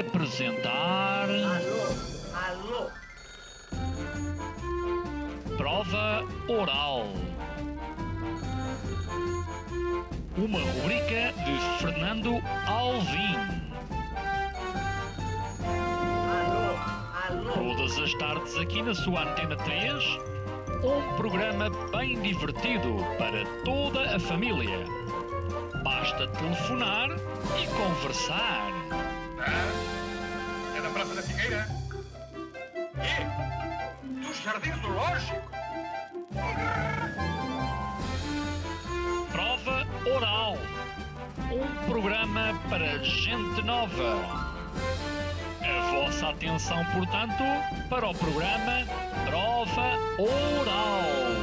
Apresentar. Alô, alô. Prova oral. Uma rubrica de Fernando Alvim. Alô, alô. Todas as tardes aqui na sua Antena 3, um programa bem divertido para toda a família. Basta telefonar e conversar. Mangueira e é do Jardim Prova Oral. Um programa para gente nova. A vossa atenção, portanto, para o programa Prova Oral.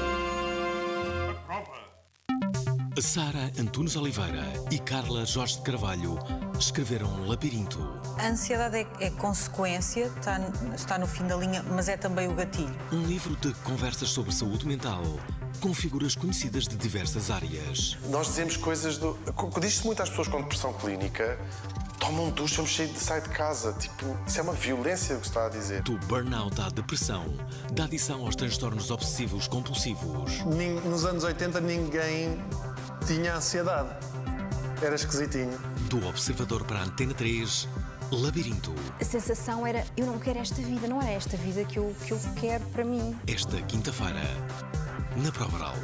Sara Antunes Oliveira e Carla Jorge de Carvalho escreveram um Labirinto. A ansiedade é, é consequência, está, está no fim da linha, mas é também o gatilho. Um livro de conversas sobre saúde mental, com figuras conhecidas de diversas áreas. Nós dizemos coisas do. Diz-se muito às pessoas com depressão clínica. Toma um duche, vamos sair de, de casa. Tipo, isso é uma violência o que está a dizer. Do burnout à depressão, da adição aos transtornos obsessivos compulsivos. Nos anos 80 ninguém tinha ansiedade. Era esquisitinho. Do Observador para a Antena 3, Labirinto. A sensação era: eu não quero esta vida, não é esta vida que eu, que eu quero para mim. Esta quinta-feira, na Oral.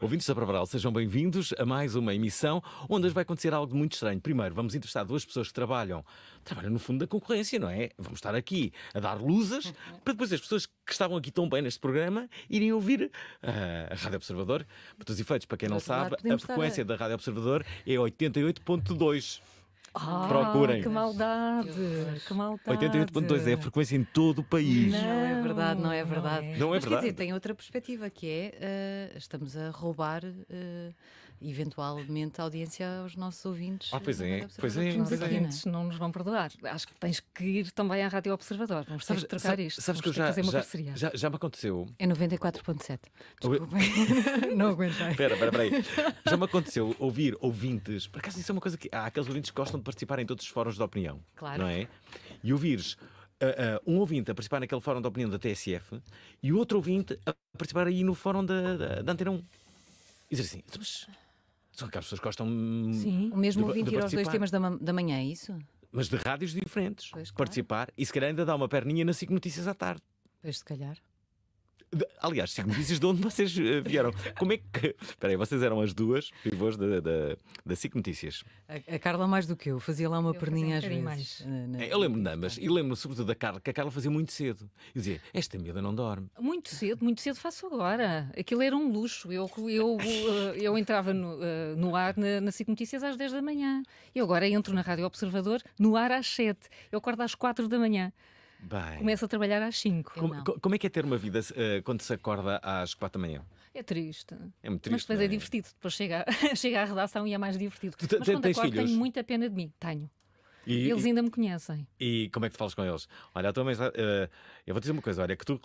Ouvintes da Pravaral, sejam bem-vindos a mais uma emissão onde hoje vai acontecer algo muito estranho. Primeiro, vamos entrevistar duas pessoas que trabalham, trabalham no fundo da concorrência, não é? Vamos estar aqui a dar luzes uhum. para depois as pessoas que estavam aqui tão bem neste programa irem ouvir uh, a Rádio Observador. Para os efeitos, para quem não sabe, a frequência da Rádio Observador é 88.2. Ah, Procurem. Que maldade, que maldade. 88.2 é a frequência em todo o país. Não, não é verdade, não é verdade. Não é, não é Mas, verdade. Quer dizer, tem outra perspectiva que é uh, estamos a roubar. Uh, eventualmente audiência aos nossos ouvintes. Ah, pois é, pois é, pois Os é. ouvintes não nos vão perdoar. Acho que tens que ir também à Rádio Observador. Vamos sabes, ter que trocar isto. Sabes Vamos que eu já, já, parceria. já, já me aconteceu. É 94.7. Desculpem, eu... não aguentei. Espera, espera, espera Já me aconteceu ouvir ouvintes. Por acaso isso é uma coisa que há aqueles ouvintes que gostam de participar em todos os fóruns de opinião. Claro. Não é? E ouvires Uh, uh, um ouvinte a participar naquele fórum de opinião da TSF e o outro ouvinte a participar aí no fórum da, da, da Antena 1. E dizer assim, mas são aquelas pessoas que gostam. Sim, o mesmo de, ouvinte de ir aos dois temas da, da manhã, é isso? Mas de rádios diferentes. Pois, claro. Participar e se calhar ainda dá uma perninha na 5 Notícias à tarde. Pois, se calhar. Aliás, cinco notícias. de onde vocês eh, vieram. Como é que. Espera aí, vocês eram as duas pivôs da, da, da cinco Notícias. A, a, Carla, mais do que eu, fazia lá uma eu perninha às vezes. Mais. Eh, na, é, na... Eu lembro de ambas. E lembro sobretudo da Carla, que a Carla fazia muito cedo. Eu dizia, esta miúda não dorme. Muito cedo, muito cedo faço agora. Aquilo era um luxo. Eu, eu, eh, eu entrava no, no ar na, na Notícias às 10 da manhã. E agora entro na Rádio Observador no ar às 7. Eu acordo às 4 da manhã. Bem. Começo a trabalhar às 5. Como, então. como, é que é ter uma vida uh, quando se acorda às 4 da manhã? É triste. É muito triste. Mas depois é? é, divertido. Depois chega, chega à redação e é mais divertido. Tu, Mas quando acordo, filhos? tenho muita pena de mim. Tenho. E, eles ainda me conhecem. E como é que tu falas com eles? Olha, a tua mensagem. Uh, eu vou te dizer uma coisa, olha, que tu.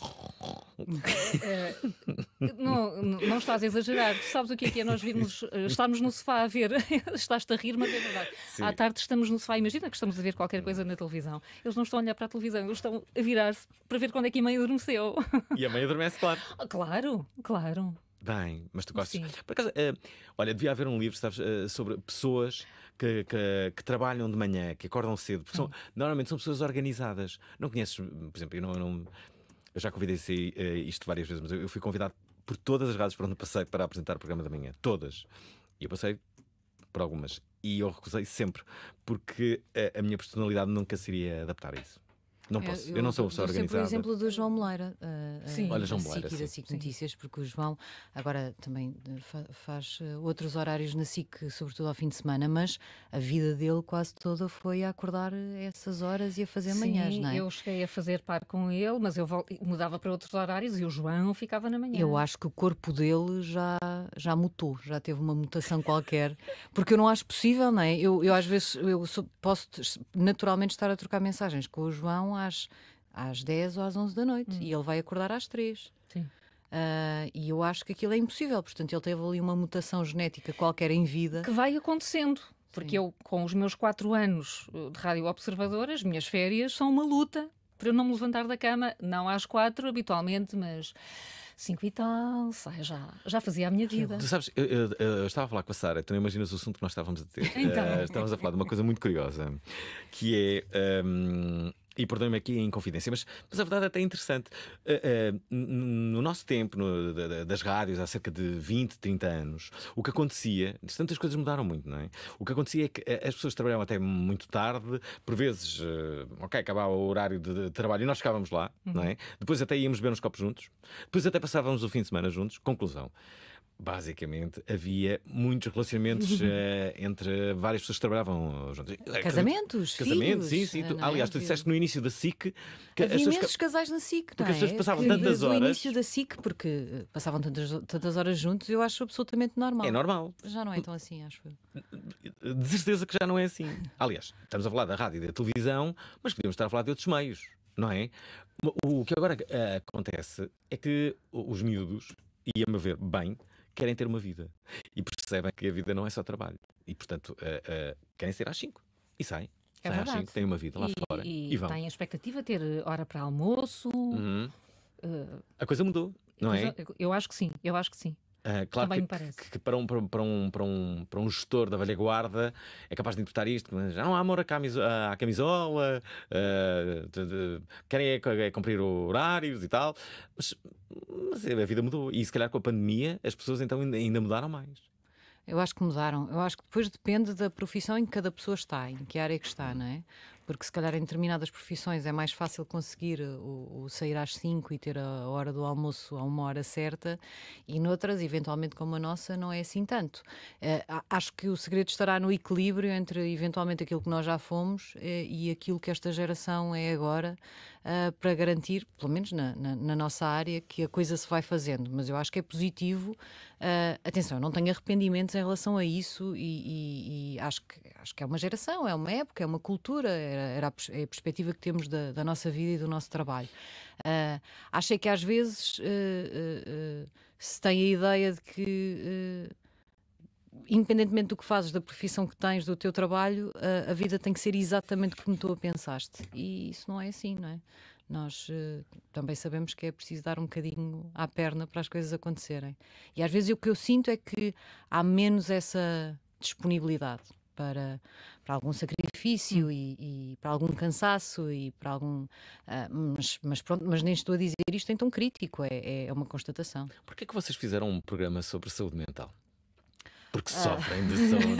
Uh, não, não estás a exagerar. Tu sabes o que é que é nós virmos, eh, estamos no sofá a ver. Estás-te a rir, mas é verdade. Sim. À tarde estamos no sofá, imagina que estamos a ver qualquer coisa na televisão. Eles não estão a olhar para a televisão, eles estão a virar-se para ver quando é que a mãe adormeceu. E a mãe adormece, claro. Claro, claro. Bem, mas tu gostas. Por acaso, uh, olha, devia haver um livro sabes, uh, sobre pessoas que, que, que, trabalham de manhã, que acordam cedo, porque são, normalmente são pessoas organizadas. Não conheces, por exemplo, eu, não, não, eu já convidei uh, isto várias vezes, mas eu, eu, fui convidado por todas as rádios para onde passei para apresentar o programa da manhã. Todas. E eu passei por algumas. E eu recusei sempre, porque a, a minha personalidade nunca seria adaptar a isso. Não é, posso, eu, eu não sou pessoa organizada. Por exemplo, do João Moleira, uh, eh, eh, sim, olha, João Moleira, SIC, sim. SIC Notícias, porque o João agora também eh, fa faz outros horários na SIC, sobretudo ao fim de semana, mas a vida dele quase toda foi a acordar essas horas e a fazer sim, manhãs, não é? eu cheguei a fazer par com ele, mas eu mudava para outros horários e o João ficava na manhã. Eu acho que o corpo dele já, já mutou, já teve uma mutação qualquer, porque eu não acho possível, não é? Eu, eu às vezes eu posso naturalmente estar a trocar mensagens com o João às, às 10 ou às 11 da noite hum. e ele vai acordar às 3. Sim. Uh, e eu acho que aquilo é impossível, portanto, ele teve ali uma mutação genética qualquer em vida. Que vai acontecendo. Porque Sim. eu, com os meus quatro anos uh, de rádio observador, as minhas férias são uma luta para eu não me levantar da cama, não às quatro habitualmente, mas cinco e tal, sai já, já fazia a minha vida. Tu sabes, eu, eu, eu estava a falar com a Sara, tu não imaginas o assunto que nós estávamos a ter. então. Uh, estávamos a falar de uma coisa muito curiosa, que é. Um, ehm, e perdoem me aqui em confidência, mas, mas a verdade é até interessante. Uh, uh, no nosso tempo, no, da, das rádios, há cerca de 20, 30 anos, o que acontecia, tantas coisas mudaram muito, não é? O que acontecia é que eh, as pessoas trabalhavam até muito tarde, por vezes, uh, ok, acabava o horário de, de trabalho e nós ficávamos lá, uhum. não é? Uhum. Depois até íamos beber uns copos juntos, depois até passávamos o fim de semana juntos. Conclusão basicamente, havia muitos relacionamentos uh, entre várias pessoas que trabalhavam juntas. Eh, casamentos, Casamentos, filhos, sim, sim. Eh, tu, é? aliás, tu disseste no início da SIC... Que havia imensos ca... casais na SIC, não Porque é? as pessoas passavam que, tantas horas... No início da SIC, porque passavam tantas, tantas horas juntos, eu acho absolutamente normal. É normal. Já não é tão assim, acho eu. De certeza que já não é assim. aliás, estamos a falar da rádio e da televisão, mas podíamos estar a falar de outros meios, não é? O que agora uh, acontece é que os miúdos, e a me ver bem, querem ter uma vida e percebem que a vida não é só trabalho. E, portanto, uh, uh, querem ser às 5 e saem. É saem verdade. às 5, têm uma vida lá e, fora e, e vão. Têm a expectativa de ter eh, hora para almoço. Uhum. Uh, a coisa mudou, não coisa, é? Eu acho que sim, eu acho que sim. Uh, claro que, que, para, um, para, um, para, um, para um gestor da velha guarda é capaz de interpretar isto, mas não há amor à camisola, à camisola uh, de, de, querem é, é, cumprir horários e tal. Mas, mas a vida mudou e se calhar com a pandemia as pessoas então ainda mudaram mais. Eu acho que mudaram. Eu acho que depois depende da profissão em que cada pessoa está, em que área que está, não é? porque se calhar em determinadas profissões é mais fácil conseguir eh, o, o sair às 5 e ter a hora do almoço a uma hora certa, e noutras, eventualmente como a nossa, não é assim tanto. Uh, acho que o segredo estará no equilíbrio entre eventualmente aquilo que nós já fomos uh, e aquilo que esta geração é agora, uh, para garantir, pelo menos na, na, na, nossa área, que a coisa se vai fazendo. Mas eu acho que é positivo. atenção, eu não tenho arrependimentos em relação a isso, e, e, e acho, que, acho que é uma geração, é uma época, é uma cultura. É era, era a, é a perspectiva que temos da, da, nossa vida e do nosso trabalho. Uh, achei que às vezes uh, uh, se tem a ideia de que independentemente do que fazes, da profissão que tens, do teu trabalho, a, a, vida tem que ser exatamente como tu a pensaste. E isso não é assim, não é? Nós uh, também sabemos que é preciso dar um bocadinho à perna para as coisas acontecerem. E às vezes o que eu sinto é que há menos essa disponibilidade para, para algum sacrifício hum. e, e, para algum cansaço e para algum. Uh, mas, mas, pronto, mas nem estou a dizer isto em tão crítico, é, é uma constatação. Porquê é que vocês fizeram um programa sobre saúde mental? Porque ah. sofrem de sono.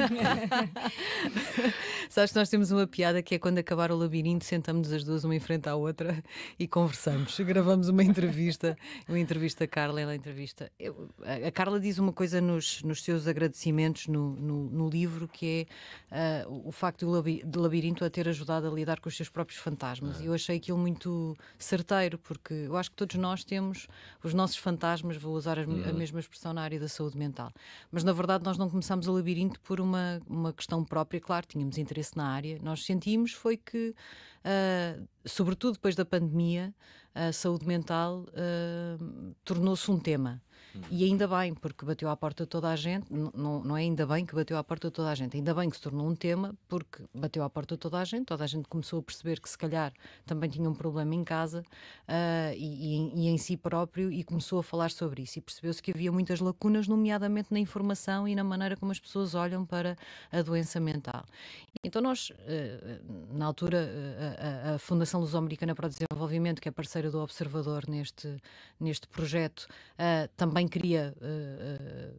Sabes que nós temos uma piada que é quando acabar o labirinto, sentamos as duas uma em frente à outra e conversamos. Gravamos uma entrevista, uma entrevista a Carla, ela entrevista. Eu, a Carla diz uma coisa nos, nos seus agradecimentos no, no, no livro que é uh, o facto do, labirinto a ter ajudado a lidar com os seus próprios fantasmas. Ah. E eu achei aquilo muito certeiro, porque eu acho que todos nós temos os nossos fantasmas, vou usar a, a uhum. mesma expressão na área da saúde mental. Mas na verdade nós não não começámos o labirinto por uma, uma questão própria, claro, tínhamos interesse na área. Nós sentimos foi que, uh, sobretudo depois da pandemia, a saúde mental uh, tornou-se um tema. E ainda bem, porque bateu à porta toda a gente, não, não é ainda bem que bateu à porta toda a gente, ainda bem que se tornou um tema, porque bateu à porta toda a gente, toda a gente começou a perceber que se calhar também tinha um problema em casa uh, e, e, em si próprio e começou a falar sobre isso. E percebeu-se que havia muitas lacunas, nomeadamente na informação e na maneira como as pessoas olham para a doença mental. Então nós, uh, na altura, uh, ah, a, a Fundação Luso-Americana para o Desenvolvimento, que é parceira do Observador neste, neste projeto, também também queria uh,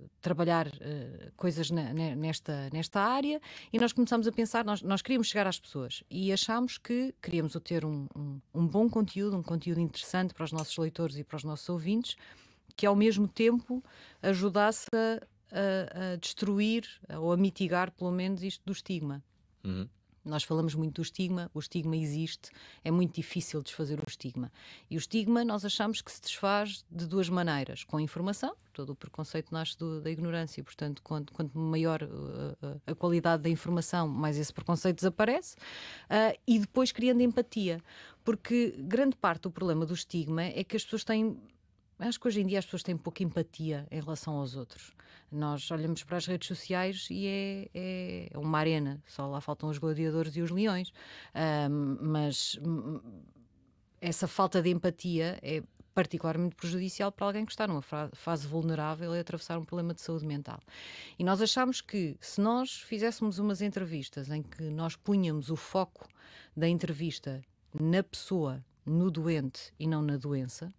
uh, trabalhar uh, coisas na, nesta, nesta área e nós começámos a pensar, nós, nós queríamos chegar às pessoas e achámos que queríamos ter um, um, um bom conteúdo, um conteúdo interessante para os nossos leitores e para os nossos ouvintes, que ao mesmo tempo ajudasse a, a, a destruir ou a mitigar, pelo menos, isto do estigma. Uhum. Nós falamos muito do estigma, o estigma existe, é muito difícil desfazer o estigma. E o estigma nós achamos que se desfaz de duas maneiras: com informação, todo o preconceito nasce do, da ignorância, e, portanto, quanto, quanto maior uh, uh, a qualidade da informação, mais esse preconceito desaparece, uh, e depois criando empatia. Porque grande parte do problema do estigma é que as pessoas têm Acho que hoje em dia as pessoas têm pouca empatia em relação aos outros. Nós olhamos para as redes sociais e é, é, é uma arena, só lá faltam os gladiadores e os leões. Um, mas hum, hum, essa falta de empatia é particularmente prejudicial para alguém que está numa fase vulnerável e atravessar um problema de saúde mental. E nós achamos que se nós fizéssemos umas entrevistas em que nós punhamos o foco da entrevista na pessoa, no doente e não na doença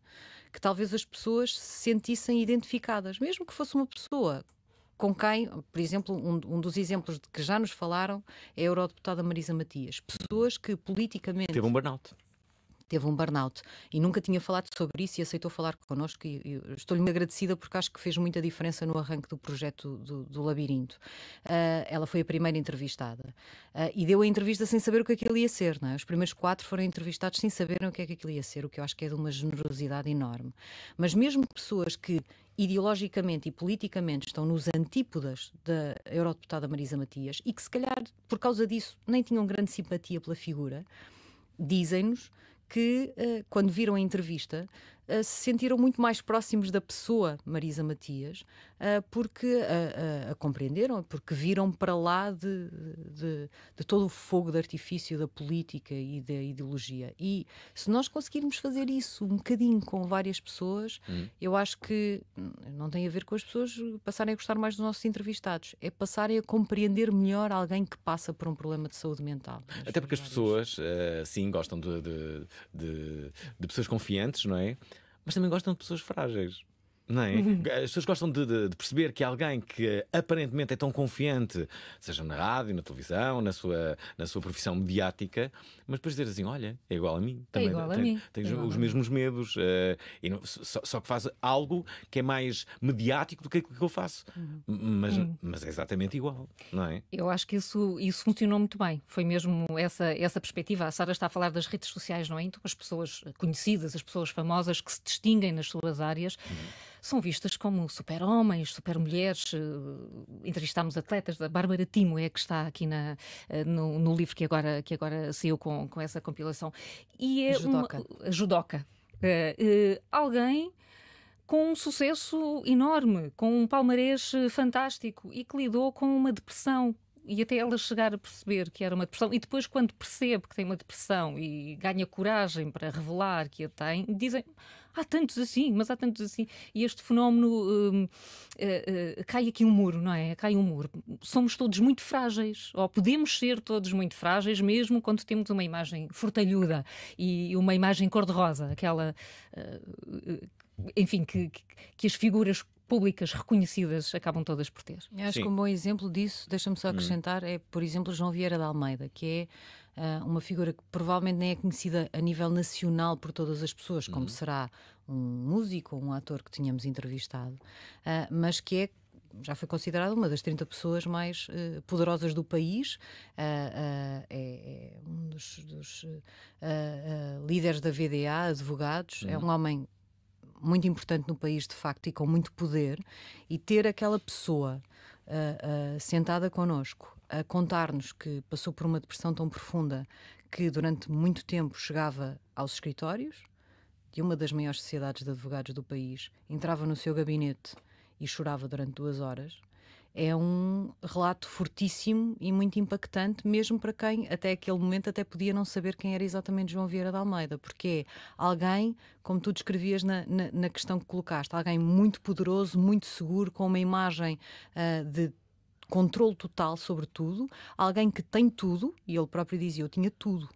que talvez as pessoas se sentissem identificadas, mesmo que fosse uma pessoa com quem, por exemplo, um, um, dos exemplos de que já nos falaram é a eurodeputada Marisa Matias. Pessoas que politicamente. Teve um burnout teve um burnout e nunca tinha falado sobre isso e aceitou falar connosco. E, e estou-lhe agradecida porque acho que fez muita diferença no arranque do projeto do, do Labirinto. Uh, ela foi a primeira entrevistada uh, e deu a entrevista sem saber o que aquilo é ia ser. Não é? Os primeiros quatro foram entrevistados sem saberem o que é que aquilo ia ser, o que eu acho que é de uma generosidade enorme. Mas mesmo pessoas que ideologicamente e politicamente estão nos antípodas da eurodeputada Marisa Matias e que, se calhar, por causa disso, nem tinham grande simpatia pela figura, dizem-nos que, uh, quando viram a entrevista, uh, se sentiram muito mais próximos da pessoa Marisa Matias, uh, porque a, eh, a, compreenderam, porque viram para lá de, de, de, todo o fogo de artifício da política e da ideologia. E se nós conseguirmos fazer isso um bocadinho com várias pessoas, hum. eu acho que não tem a ver com as pessoas passarem a gostar mais dos nossos entrevistados, é passarem a compreender melhor alguém que passa por um problema de saúde mental. Até porque as pessoas, uh, sim, gostam de, de, de, de pessoas confiantes, não é? mas também gostam de pessoas frágeis. Não é? Uhum. As pessoas gostam de, de, de, perceber que alguém que aparentemente é tão confiante, seja na rádio, na televisão, na sua, na sua profissão mediática, mas depois dizer assim: olha, é igual a mim, é também é igual tem, a mim. tem, é os mesmos mim. medos, uh, não, só, só, que faz algo que é mais mediático do que aquilo que eu faço, uhum. mas, uhum. mas é exatamente igual, não é? Eu acho que isso, isso funcionou muito bem, foi mesmo essa, essa perspectiva. A Sara está a falar das redes sociais, não é? Então, as pessoas conhecidas, as pessoas famosas que se distinguem nas suas áreas. Uhum são vistas como super-homens, super-mulheres. Eh, entrevistámos atletas, da Bárbara Timo é que está aqui na, eh, no, no, livro que agora, que agora saiu com, com essa compilação. E é judoca. Uma, judoca. Eh, alguém com um sucesso enorme, com um palmarés fantástico e que lidou com uma depressão e até ela chegar a perceber que era uma depressão, e depois, quando percebe que tem uma depressão e ganha coragem para revelar que a tem, dizem há tantos assim, mas há tantos assim. E este fenómeno uh, uh, uh, cai aqui um muro, não é? Cai um muro. Somos todos muito frágeis, ou podemos ser todos muito frágeis, mesmo quando temos uma imagem fortalhuda e uma imagem cor-de-rosa, aquela eh, enfim, que, que, que, as figuras públicas reconhecidas acabam todas por ter. Eu acho Sim. que um bom exemplo disso, deixa-me só hum. acrescentar, hum. é, por exemplo, João Vieira da Almeida, que é uh, uma figura que provavelmente nem é conhecida a nível nacional por todas as pessoas, como hum. será um músico ou um ator que tínhamos entrevistado, uh, mas que é já foi considerada uma das 30 pessoas mais uh, poderosas do país, uh, uh, é, é, um dos, dos líderes da VDA, advogados, uhum. é hum. um homem muito importante no país, de facto, e com muito poder, e ter aquela pessoa uh, uh, sentada connosco a contar-nos que passou por uma depressão tão profunda que durante muito tempo chegava aos escritórios de uma das maiores sociedades de advogados do país, entrava no seu gabinete e chorava durante duas horas é um relato fortíssimo e muito impactante, mesmo para quem até aquele momento até podia não saber quem era exatamente João Vieira de Almeida, porque é alguém, como tu descrevias na, na, na questão que colocaste, alguém muito poderoso, muito seguro, com uma imagem uh, de controle total sobre tudo, alguém que tem tudo, e ele próprio dizia: Eu tinha tudo.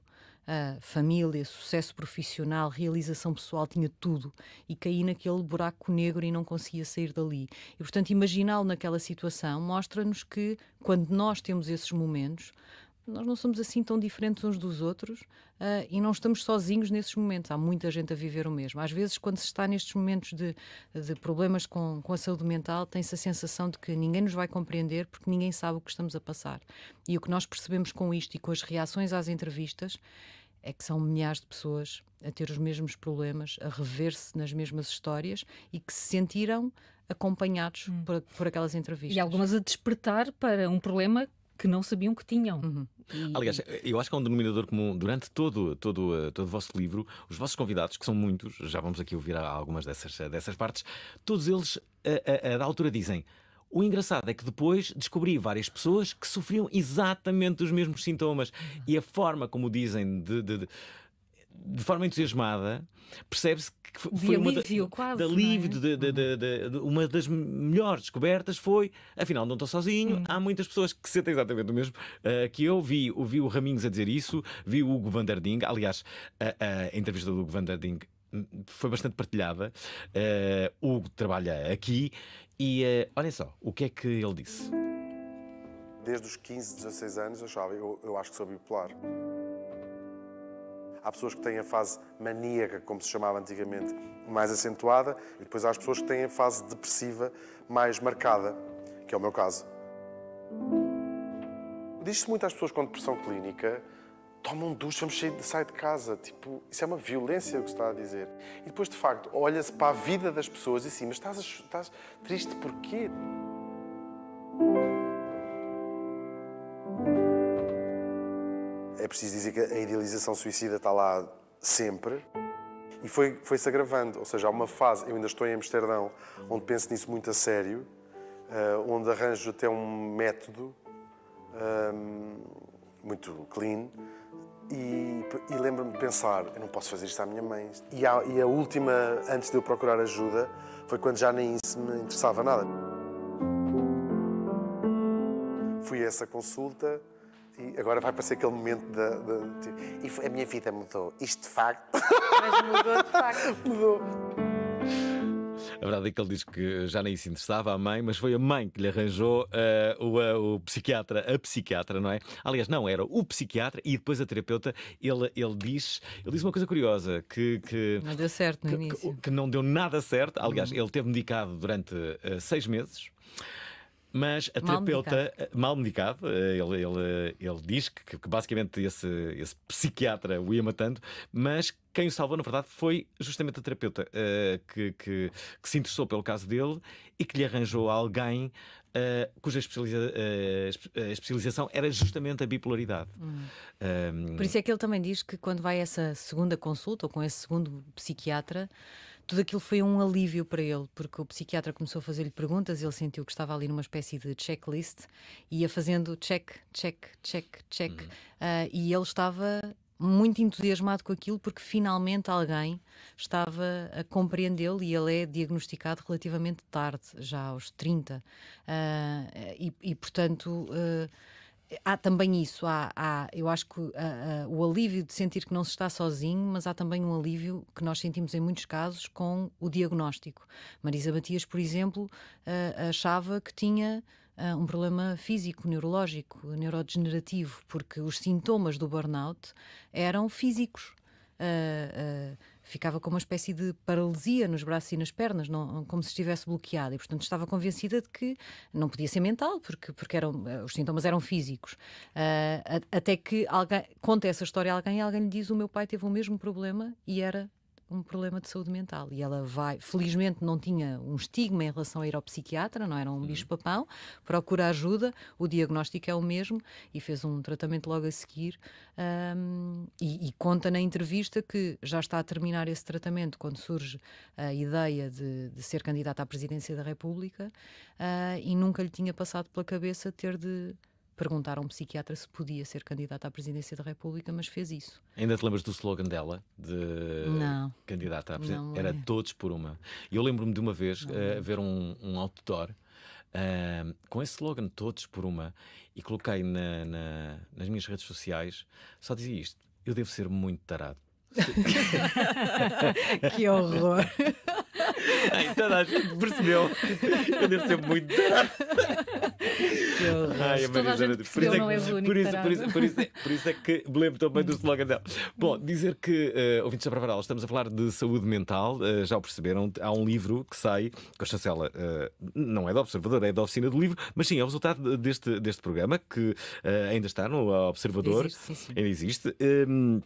Uh, família, sucesso profissional, realização pessoal, tinha tudo. E caí naquele buraco negro e não conseguia sair dali. E, portanto, imaginá-lo naquela situação mostra-nos que, quando nós temos esses momentos, nós não somos assim tão diferentes uns dos outros uh, e não estamos sozinhos nesses momentos. Há muita gente a viver o mesmo. Às vezes, quando se está nestes momentos de, de problemas com, com a saúde mental, tem-se a sensação de que ninguém nos vai compreender porque ninguém sabe o que estamos a passar. E o que nós percebemos com isto e com as reações às entrevistas é que são milhares de pessoas a ter os mesmos problemas, a rever-se nas mesmas histórias e que se sentiram acompanhados hum. por, por, aquelas entrevistas. E algumas a despertar para um problema que não sabiam que tinham. Uhum. E... Aliás, eu acho que é um denominador comum durante todo, todo, eh, todo o vosso livro, os vossos convidados, que são muitos, já vamos aqui ouvir algumas dessas, dessas partes, todos eles, a, a, a, da altura, dizem o engraçado é que depois descobri várias pessoas que sofriam exatamente dos mesmos sintomas e a forma como dizem de, de, de de forma entusiasmada, percebe-se que foi de uma, alívio, da, quase, de é? alívio, é? de, de, uma das melhores descobertas foi, afinal, não estou sozinho, hum. há muitas pessoas que sentem exatamente o mesmo uh, que eu vi, ouvi o Raminhos a dizer isso, vi o Hugo Ding aliás, a, a entrevista do Hugo van der Ding foi bastante partilhada. Uh, Hugo trabalha aqui e uh, olhem só o que é que ele disse. Desde os 15, 16 anos, eu, achava, eu, eu acho que sou bipolar. Há pessoas que têm a fase maníaca, como se chamava antigamente, mais acentuada, e depois há as pessoas que têm a fase depressiva mais marcada, que é o meu caso. Diz-se muito às pessoas com depressão clínica toma um ducho, vamos sair, sai de casa. Tipo, isso é uma violência o que está a dizer. E depois, de facto, olha-se para a vida das pessoas e assim, mas estás, estás triste porquê? É preciso dizer que a idealização suicida está lá sempre e foi, foi-se agravando. Ou seja, há uma fase, eu ainda estou em Amsterdão, onde penso nisso muito a sério, uh, onde arranjo até um método um, ehm, muito clean e, e lembro-me de pensar, eu não posso fazer isto à minha mãe. E a, e a, última, antes de eu procurar ajuda, foi quando já nem isso me interessava nada. Fui a essa consulta e agora vai passar aquele momento da... da... E a minha vida mudou. Isto de facto... Mas mudou de facto. mudou. A verdade é que ele diz que já nem se interessava à mãe, mas foi a mãe que lhe arranjou uh, o, uh, o, psiquiatra, a psiquiatra, não é? Aliás, não, era o psiquiatra e depois a terapeuta. Ele, ele, diz, ele diz uma coisa curiosa: que. que não deu certo no que, início. Que, que, não deu nada certo. Aliás, hum. ele teve medicado durante uh, seis meses. Mas a mal terapeuta, medicado. Eh, mal medicado, eh, ele, ele, ele diz que, que basicamente esse, esse psiquiatra o ia matando, mas quem o salvou, na verdade, foi justamente a terapeuta uh, que, que, que, se interessou pelo caso dele e que lhe arranjou alguém uh, cuja especializa, uh, especialização era justamente a bipolaridade. Hum. Um... Ehm, Por isso é que ele também diz que quando vai a essa segunda consulta ou com esse segundo psiquiatra tudo aquilo foi um alívio para ele, porque o psiquiatra começou a fazer-lhe perguntas, ele sentiu que estava ali numa espécie de checklist, ia fazendo check, check, check, check, uhum. uh, e ele estava muito entusiasmado com aquilo porque finalmente alguém estava a compreendê-lo e ele é diagnosticado relativamente tarde, já aos 30. Uh, ah, e, e, portanto, uh, há também isso. Há, há eu acho que ah, ah, o alívio de sentir que não se está sozinho, mas há também um alívio que nós sentimos em muitos casos com o diagnóstico. Marisa Matias, por exemplo, ah, achava que tinha um problema físico, neurológico, neurodegenerativo, porque os sintomas do burnout eram físicos. Uh, uh, ficava com uma espécie de paralisia nos braços e nas pernas, não, como se estivesse bloqueada. E, portanto, estava convencida de que não podia ser mental, porque, porque eram, eh, os sintomas eram físicos. Uh, até que alguém conta essa história a alguém e alguém lhe diz: O meu pai teve o mesmo problema e era um problema de saúde mental. E ela vai, felizmente não tinha um estigma em relação a ir ao psiquiatra, não era um bicho-papão, procura ajuda, o diagnóstico é o mesmo e fez um tratamento logo a seguir. Um, e, e, conta na entrevista que já está a terminar esse tratamento quando surge a ideia de, de ser candidata à presidência da República uh, e nunca lhe tinha passado pela cabeça ter de perguntar a um psiquiatra se podia ser candidata à presidência da República, mas fez isso. Ainda te lembras do slogan dela? De não, candidata à presidência? Era todos por uma. Eu lembro-me de uma vez uh, ver um, um outdoor. Uh, com esse slogan todos por uma e coloquei na, na, nas minhas redes sociais só dizia isto eu devo ser muito tarado que horror Ai, toda a gente percebeu eu devo ser muito tarado Ai, a Maria é é por, isso é que, por, isso, por, isso, por, é, isso, por isso é que me lembro também do slogan dela. Bom, dizer que, uh, ouvintes da Pravaral, estamos a falar de saúde mental, uh, já o perceberam, há um livro que sai com a chancela, uh, não é da Observador, é da Oficina do Livro, mas sim, é o resultado deste, deste programa que uh, ainda está no Observador, existe, sim, sim. ainda existe. Um, ehm,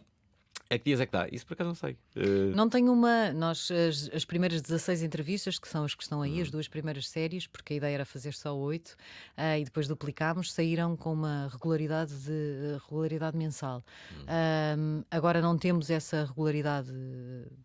a é que dias é que dá? Isso por acaso não sei. Uh... Não tenho uma. Nós, as, as, primeiras 16 entrevistas, que são as que estão aí, as hum. duas primeiras séries, porque a ideia era fazer só oito, uh, e depois duplicámos, saíram com uma regularidade, de, eh, regularidade mensal. Hum. agora não temos essa regularidade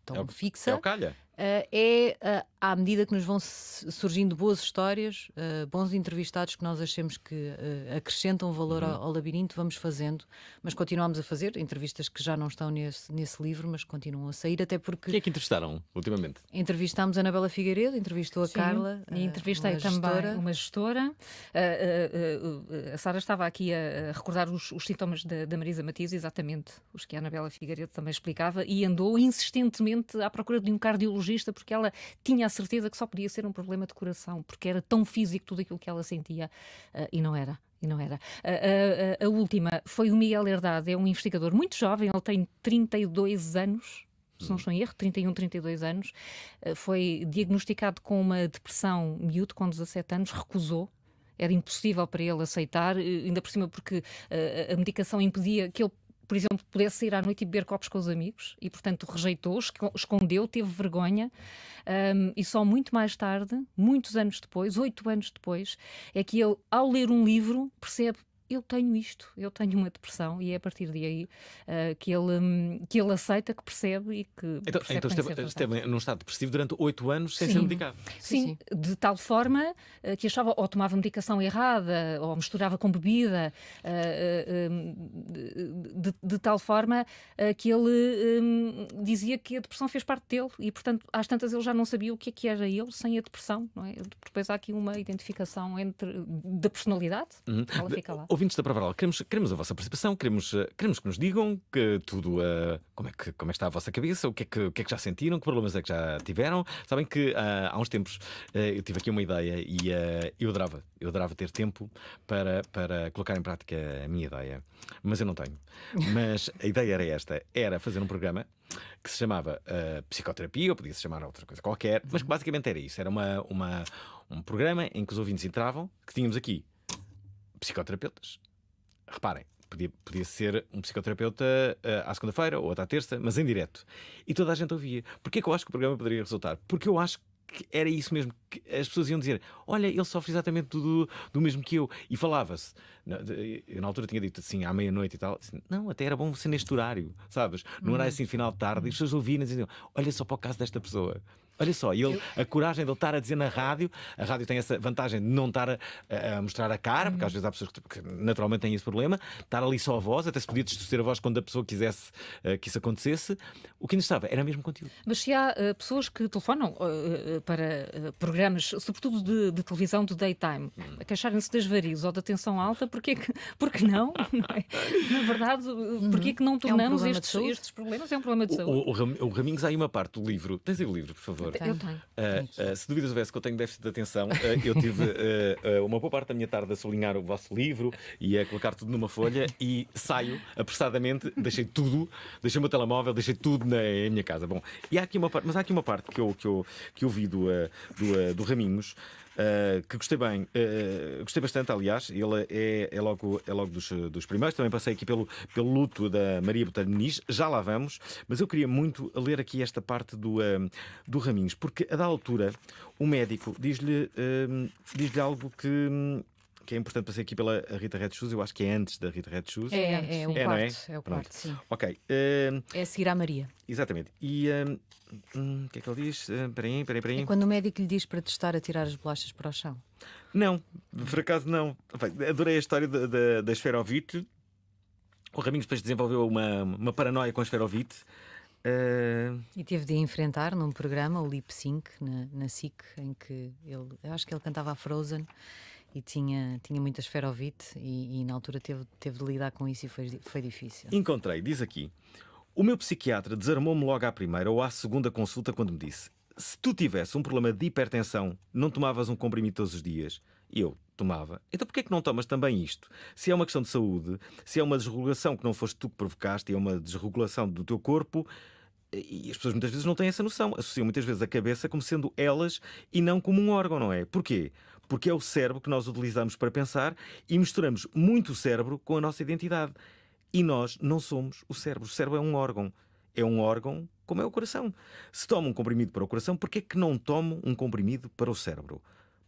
tão é o, fixa. É o calha. Eh, é eh, à medida que nos vão surgindo boas histórias, eh, bons entrevistados que nós achemos que acrescentam valor uhum. ao, labirinto, vamos fazendo, mas continuamos a fazer entrevistas que já não estão nesse, nesse livro, mas continuam a sair, até porque. quem é que entrevistaram ultimamente? Entrevistámos a Anabela Figueiredo, entrevistou Sim, a Carla. E entrevistei uma também gestora. uma gestora. A, a Sara estava aqui a, recordar os, os sintomas da, da Marisa Matias, exatamente os que a Anabela Figueiredo também explicava, e andou insistentemente à procura de um cardiologista porque ela tinha a certeza que só podia ser um problema de coração, porque era tão físico tudo aquilo que ela sentia uh, e não era. E não era. A, a, a, última foi o Miguel Herdade, é um investigador muito jovem, ele tem 32 anos. Se não hum. estou em erro, 31, 32 anos, eh, foi diagnosticado com uma depressão miúdo com 17 anos, recusou era impossível para ele aceitar, eh, ainda por cima porque a medicação impedia que ele por exemplo, pudesse ir à noite e beber copos com os amigos e, portanto, rejeitou, escondeu, teve vergonha um, e só muito mais tarde, muitos anos depois, oito anos depois, é que ele, ao ler um livro, percebe eu tenho isto, eu tenho uma depressão, e é a partir daí uh, eh, que, ele, hum, que ele aceita, que percebe e que. Então, percebe então esteve, esteve num estado depressivo durante oito anos sem sim. ser medicado. Sim, sim, sim, de tal forma uh, que achava ou tomava medicação errada, ou misturava com bebida, uh, de, de, tal forma que ele um, dizia que a depressão fez parte dele, e portanto, às tantas ele já não sabia o que é que era ele sem a depressão, não é? Depois há aqui uma identificação entre da personalidade, uhum. ela fica lá ouvintes da Provaral, queremos, queremos a vossa participação, queremos, eh, queremos que nos digam que tudo uh, como, é que, como é que está a vossa cabeça, o que, é que, o que, é que já sentiram, que problemas é que já tiveram. Sabem que uh, há uns tempos uh, eu tive aqui uma ideia e eu adorava, eu adorava ter tempo para, para colocar em prática a minha ideia, mas eu não tenho. Mas a ideia era esta: era fazer um programa que se chamava uh, Psicoterapia, ou podia se chamar outra coisa qualquer, mas que basicamente era isso: era uma, uma, um programa em que os ouvintes entravam, que tínhamos aqui psicoterapeutas. Reparem, podia, podia ser um psicoterapeuta uh, à segunda-feira ou até à terça, mas em direto. E toda a gente ouvia. Porquê que eu acho que o programa poderia resultar? Porque eu acho que era isso mesmo, que as pessoas iam dizer: Olha, ele sofre exatamente do, do mesmo que eu. E falava-se, na, na, altura tinha dito assim, à meia-noite e tal, assim, não, até era bom você neste horário, sabes? Num uhum. horário assim, final de tarde, e as pessoas ouviam e diziam: Olha só para o caso desta pessoa. Olha só, e a coragem de ele estar a dizer na rádio, a rádio tem essa vantagem de não estar a, a mostrar a cara, porque às vezes há pessoas que, naturalmente têm esse problema, estar ali só a voz, até se podia distorcer a voz quando a pessoa quisesse uh, que isso acontecesse. O que ainda estava era o mesmo conteúdo. Mas se há uh, pessoas que telefonam uh, para programas, sobretudo de, de, televisão do daytime, a queixarem-se de esvarios ou da tensão alta, porquê que, não? Na verdade, porquê que não tornamos é? é um estes, estes, problemas? É um problema de saúde. O, o, o Raminhos, há aí uma parte do livro, tens aí o livro, por favor. Eu tenho. Uh, uh, se dúvidas houvesse que eu tenho déficit de atenção, uh, eu tive uma boa parte da minha tarde a sublinhar o vosso livro e a colocar tudo numa folha e saio apressadamente, deixei tudo, deixei o meu telemóvel, deixei tudo na, na minha casa. Bom, e há aqui uma parte, mas há aqui uma parte que eu, que eu, que eu vi do, do, do Raminhos eh, que gostei bem, uh, gostei bastante, aliás. Ele é, é logo, é logo dos, dos primeiros. Também passei aqui pelo, pelo luto da Maria Botelho Nis, já lá vamos, mas eu queria muito ler aqui esta parte do, ehm, do Raminhos, porque a da altura o médico diz-lhe um, ehm, diz algo que. Hum, que é importante passar aqui pela Rita Red Shoes, eu acho que é antes da Rita Red Shoes. É, é, é, é o é, quarto, é? é? o quarto, sim. Ok. Uh, é a seguir à Maria. Eh, exatamente. E eh, hum, o um, que é que ele diz? Eh, peraí, peraí, peraí. É quando o médico lhe diz para testar a tirar as bolachas para o chão. Não, por acaso não. Adorei a história da, da, da esferovite. O Raminhos depois desenvolveu uma, uma paranoia com a esferovite. Uh... E teve de enfrentar num programa, o Lip Sync, na, na SIC, em que ele, acho que ele cantava a Frozen e tinha, tinha muita esferovite e, e na altura teve, teve de lidar com isso e foi, foi difícil. Encontrei, diz aqui, o meu psiquiatra desarmou-me logo à primeira ou à segunda consulta quando me disse: Se tu tivesse um problema de hipertensão, não tomavas um comprimido todos os dias. Eu tomava. Então porquê é que não tomas também isto? Se é uma questão de saúde, se é uma desregulação que não foste tu que provocaste, é uma desregulação do teu corpo. E as pessoas muitas vezes não têm essa noção. Associam muitas vezes a cabeça como sendo elas e não como um órgão, não é? Porquê? porque é o cérebro que nós utilizamos para pensar e misturamos muito o cérebro com a nossa identidade. E nós não somos o cérebro. O cérebro é um órgão. É um órgão como é o coração. Se tomo um comprimido para o coração, por que é que não tomo um comprimido para o cérebro?